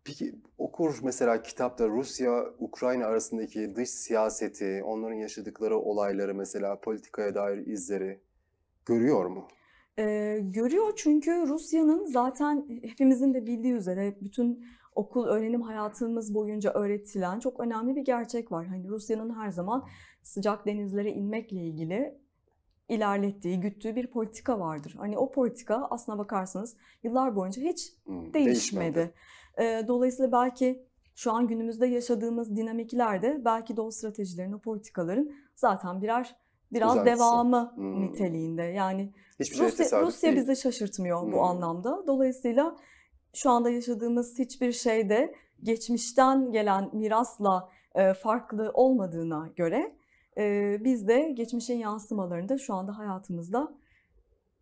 Peki okur mesela kitapta Rusya-Ukrayna arasındaki dış siyaseti, onların yaşadıkları olayları mesela politikaya dair izleri görüyor mu? Ee, görüyor çünkü Rusya'nın zaten hepimizin de bildiği üzere bütün okul öğrenim hayatımız boyunca öğretilen çok önemli bir gerçek var. Hani Rusya'nın her zaman sıcak denizlere inmekle ilgili ilerlettiği, güttüğü bir politika vardır. Hani o politika aslına bakarsanız yıllar boyunca hiç hmm, değişmedi. değişmedi. Dolayısıyla belki şu an günümüzde yaşadığımız dinamiklerde belki de o stratejilerin, o politikaların zaten birer biraz Uzantısı. devamı hmm. niteliğinde. Yani Hiçbir Rusya, şey Rusya bizi şaşırtmıyor hmm. bu anlamda. Dolayısıyla şu anda yaşadığımız hiçbir şeyde geçmişten gelen mirasla farklı olmadığına göre e, biz de geçmişin yansımalarını da şu anda hayatımızda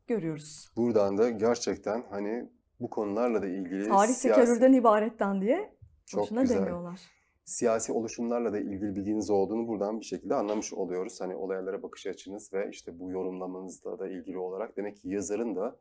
görüyoruz. Buradan da gerçekten hani bu konularla da ilgili tarih siyasi... ibaretten diye çok güzel. demiyorlar. Siyasi oluşumlarla da ilgili bilginiz olduğunu buradan bir şekilde anlamış oluyoruz. Hani olaylara bakış açınız ve işte bu yorumlamanızla da ilgili olarak demek ki yazarın da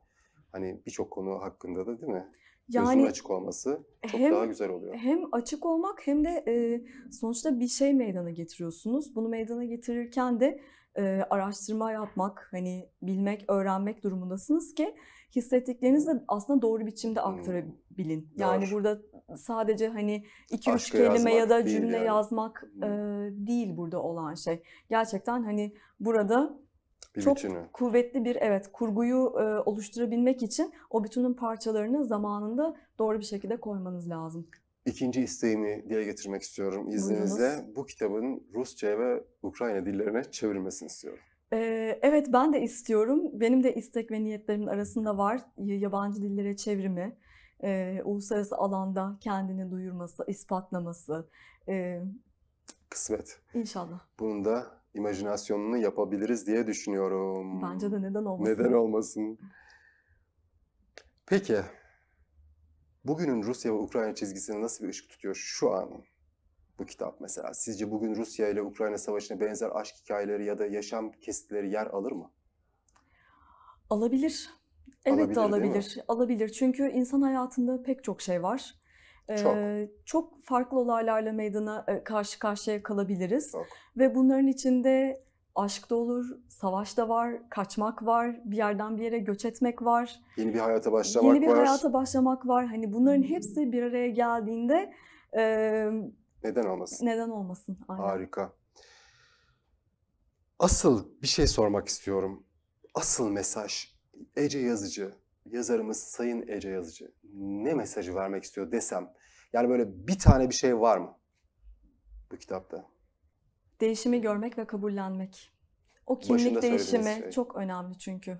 hani birçok konu hakkında da değil mi? Yani Gözün açık olması çok hem, daha güzel oluyor. Hem açık olmak hem de e, sonuçta bir şey meydana getiriyorsunuz. Bunu meydana getirirken de e, araştırma yapmak, hani bilmek, öğrenmek durumundasınız ki hissettiklerinizi de aslında doğru biçimde aktarabilin. Hmm. Yani doğru. burada sadece hani iki Aşkı üç kelime ya da cümle yani. yazmak e, değil burada olan şey. Gerçekten hani burada bir çok bütünü. kuvvetli bir evet kurguyu e, oluşturabilmek için o bütünün parçalarını zamanında doğru bir şekilde koymanız lazım. İkinci isteğimi dile getirmek istiyorum izninizle. Buyurunuz. Bu kitabın Rusça ve Ukrayna dillerine çevrilmesini istiyorum evet ben de istiyorum. Benim de istek ve niyetlerimin arasında var yabancı dillere çevrimi, uluslararası alanda kendini duyurması, ispatlaması. Kısmet. İnşallah. Bunun da imajinasyonunu yapabiliriz diye düşünüyorum. Bence de neden olmasın? Neden olmasın? Peki, bugünün Rusya ve Ukrayna çizgisine nasıl bir ışık tutuyor şu an? bu kitap mesela? Sizce bugün Rusya ile Ukrayna Savaşı'na benzer aşk hikayeleri ya da yaşam kesitleri yer alır mı? Alabilir. Elbette alabilir. Alabilir. alabilir. Çünkü insan hayatında pek çok şey var. Ee, çok. Ee, çok farklı olaylarla meydana e, karşı karşıya kalabiliriz. Çok. Ve bunların içinde aşk da olur, savaş da var, kaçmak var, bir yerden bir yere göç etmek var. Yeni bir hayata başlamak var. Yeni bir var. hayata başlamak var. Hani bunların hmm. hepsi bir araya geldiğinde e, neden olmasın? Neden olmasın? Aynen. Harika. Asıl bir şey sormak istiyorum. Asıl mesaj Ece Yazıcı, yazarımız Sayın Ece Yazıcı ne mesajı vermek istiyor desem. Yani böyle bir tane bir şey var mı bu kitapta? Değişimi görmek ve kabullenmek. O kimlik değişimi şey. çok önemli çünkü.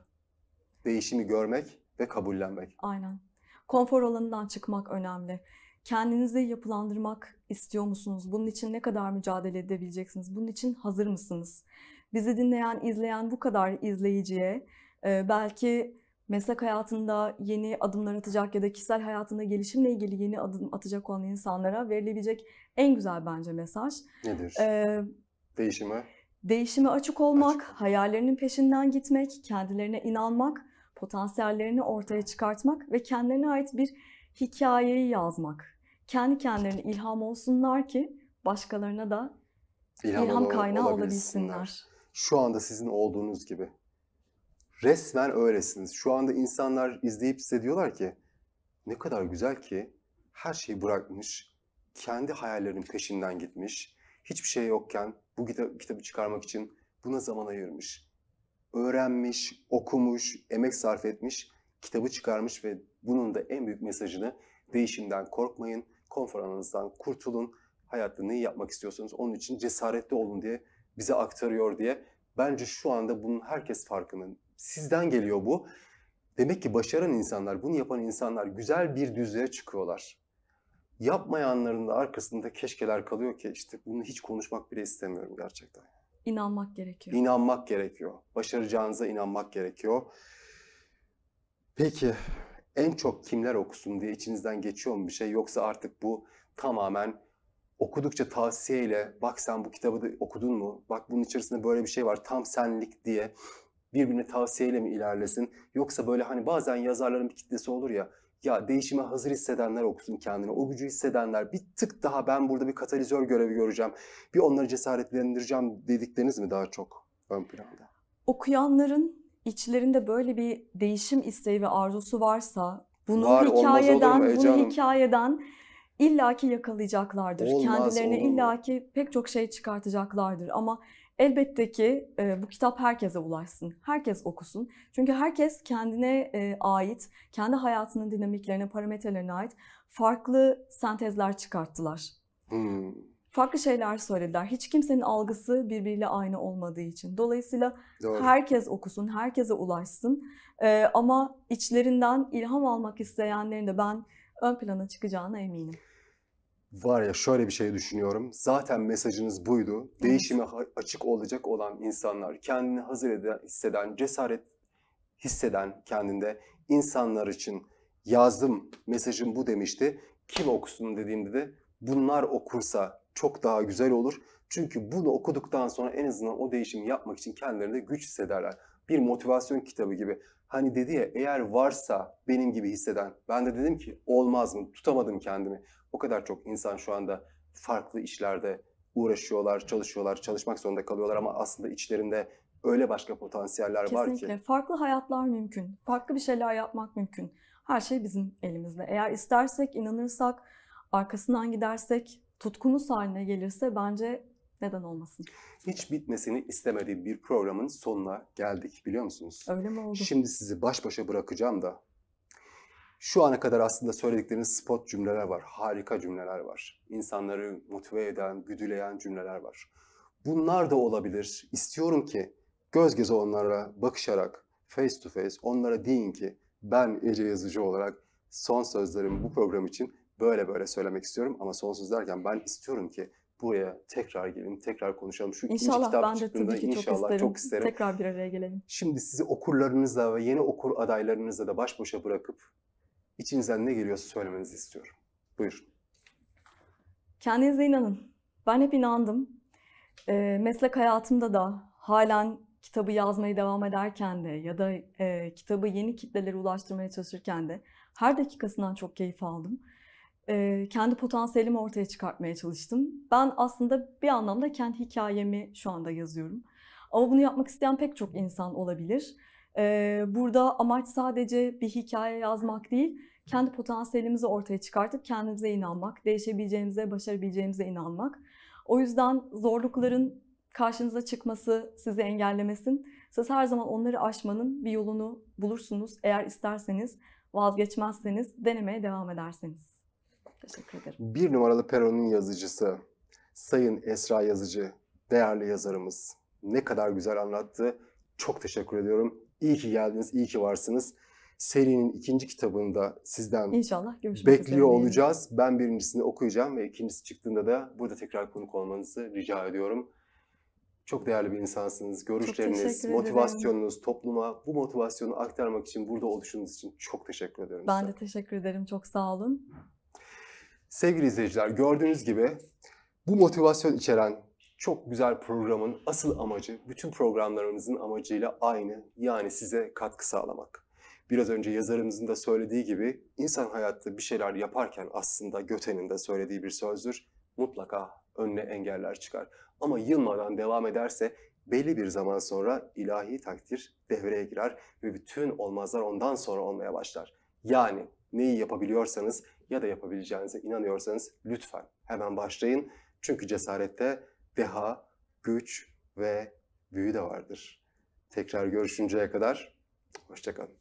Değişimi görmek ve kabullenmek. Aynen. Konfor alanından çıkmak önemli. Kendinizi yapılandırmak istiyor musunuz? Bunun için ne kadar mücadele edebileceksiniz? Bunun için hazır mısınız? Bizi dinleyen, izleyen bu kadar izleyiciye e, belki meslek hayatında yeni adımlar atacak ya da kişisel hayatında gelişimle ilgili yeni adım atacak olan insanlara verilebilecek en güzel bence mesaj. Nedir? Ee, Değişime? Değişime açık olmak, açık. hayallerinin peşinden gitmek, kendilerine inanmak, potansiyellerini ortaya çıkartmak ve kendilerine ait bir hikayeyi yazmak kendi kendilerine ilham olsunlar ki başkalarına da ilham, ilham kaynağı olabilsinler. Şu anda sizin olduğunuz gibi. Resmen öylesiniz. Şu anda insanlar izleyip size diyorlar ki ne kadar güzel ki her şeyi bırakmış, kendi hayallerinin peşinden gitmiş, hiçbir şey yokken bu kitap, kitabı çıkarmak için buna zaman ayırmış. Öğrenmiş, okumuş, emek sarf etmiş, kitabı çıkarmış ve bunun da en büyük mesajını değişimden korkmayın, konfor alanınızdan kurtulun. Hayatta neyi yapmak istiyorsanız onun için cesaretli olun diye bize aktarıyor diye. Bence şu anda bunun herkes farkının. Sizden geliyor bu. Demek ki başaran insanlar, bunu yapan insanlar güzel bir düzeye çıkıyorlar. Yapmayanların da arkasında keşkeler kalıyor ki işte bunu hiç konuşmak bile istemiyorum gerçekten. İnanmak gerekiyor. İnanmak gerekiyor. Başaracağınıza inanmak gerekiyor. Peki en çok kimler okusun diye içinizden geçiyor mu bir şey yoksa artık bu tamamen okudukça tavsiyeyle bak sen bu kitabı da okudun mu? Bak bunun içerisinde böyle bir şey var tam senlik diye birbirine tavsiyeyle mi ilerlesin? Yoksa böyle hani bazen yazarların bir kitlesi olur ya ya değişime hazır hissedenler okusun kendini. O gücü hissedenler bir tık daha ben burada bir katalizör görevi göreceğim. Bir onları cesaretlendireceğim dedikleriniz mi daha çok ön planda? Okuyanların içlerinde böyle bir değişim isteği ve arzusu varsa bunu Var, hikayeden mu, bunu hikayeden illaki yakalayacaklardır. Olmaz, Kendilerine olur. illaki pek çok şey çıkartacaklardır ama elbette ki e, bu kitap herkese ulaşsın. Herkes okusun. Çünkü herkes kendine e, ait, kendi hayatının dinamiklerine, parametrelerine ait farklı sentezler çıkarttılar. Hmm farklı şeyler söylediler. Hiç kimsenin algısı birbiriyle aynı olmadığı için. Dolayısıyla Doğru. herkes okusun, herkese ulaşsın. Ee, ama içlerinden ilham almak isteyenlerin de ben ön plana çıkacağına eminim. Var ya şöyle bir şey düşünüyorum. Zaten mesajınız buydu. Değişime açık olacak olan insanlar, kendini hazır eden, hisseden, cesaret hisseden kendinde insanlar için yazdım mesajım bu demişti. Kim okusun dediğimde de bunlar okursa çok daha güzel olur. Çünkü bunu okuduktan sonra en azından o değişimi yapmak için kendilerinde güç hissederler. Bir motivasyon kitabı gibi. Hani dedi ya eğer varsa benim gibi hisseden. Ben de dedim ki olmaz mı? Tutamadım kendimi. O kadar çok insan şu anda farklı işlerde uğraşıyorlar, çalışıyorlar, çalışmak zorunda kalıyorlar ama aslında içlerinde öyle başka potansiyeller Kesinlikle. var ki. Kesinlikle. Farklı hayatlar mümkün. Farklı bir şeyler yapmak mümkün. Her şey bizim elimizde. Eğer istersek, inanırsak, arkasından gidersek tutkumuz haline gelirse bence neden olmasın? Hiç bitmesini istemediği bir programın sonuna geldik biliyor musunuz? Öyle mi oldu? Şimdi sizi baş başa bırakacağım da şu ana kadar aslında söyledikleriniz spot cümleler var, harika cümleler var. İnsanları motive eden, güdüleyen cümleler var. Bunlar da olabilir. İstiyorum ki göz göze onlara bakışarak face to face onlara deyin ki ben Ece Yazıcı olarak son sözlerim bu program için böyle böyle söylemek istiyorum ama sonsuz derken ben istiyorum ki buraya tekrar gelin, tekrar konuşalım. Şu inşallah kitap ben de tabii ki inşallah, çok, isterim. çok isterim. Tekrar bir araya gelelim. Şimdi sizi okurlarınızla ve yeni okur adaylarınızla da baş başa bırakıp içinizden ne geliyorsa söylemenizi istiyorum. Buyurun. Kendinize inanın. Ben hep inandım. E, meslek hayatımda da halen kitabı yazmaya devam ederken de ya da e, kitabı yeni kitlelere ulaştırmaya çalışırken de her dakikasından çok keyif aldım e, kendi potansiyelimi ortaya çıkartmaya çalıştım. Ben aslında bir anlamda kendi hikayemi şu anda yazıyorum. Ama bunu yapmak isteyen pek çok insan olabilir. E, burada amaç sadece bir hikaye yazmak değil, kendi potansiyelimizi ortaya çıkartıp kendimize inanmak, değişebileceğimize, başarabileceğimize inanmak. O yüzden zorlukların karşınıza çıkması sizi engellemesin. Siz her zaman onları aşmanın bir yolunu bulursunuz eğer isterseniz, vazgeçmezseniz, denemeye devam ederseniz. Teşekkür ederim. Bir numaralı peronun yazıcısı Sayın Esra Yazıcı, değerli yazarımız. Ne kadar güzel anlattı. Çok teşekkür ediyorum. İyi ki geldiniz, iyi ki varsınız. Serinin ikinci kitabını da sizden İnşallah görüşmek bekliyor üzere. olacağız. Ben birincisini okuyacağım ve ikincisi çıktığında da burada tekrar konuk olmanızı rica ediyorum. Çok değerli bir insansınız. Görüşleriniz, motivasyonunuz, topluma bu motivasyonu aktarmak için burada oluşunuz için çok teşekkür ediyorum. Ben size. de teşekkür ederim. Çok sağ olun. Sevgili izleyiciler gördüğünüz gibi bu motivasyon içeren çok güzel programın asıl amacı bütün programlarımızın amacıyla aynı yani size katkı sağlamak. Biraz önce yazarımızın da söylediği gibi insan hayatta bir şeyler yaparken aslında Göte'nin de söylediği bir sözdür. Mutlaka önüne engeller çıkar. Ama yılmadan devam ederse belli bir zaman sonra ilahi takdir devreye girer ve bütün olmazlar ondan sonra olmaya başlar. Yani neyi yapabiliyorsanız ya da yapabileceğinize inanıyorsanız lütfen hemen başlayın. Çünkü cesarette deha, güç ve büyü de vardır. Tekrar görüşünceye kadar hoşçakalın.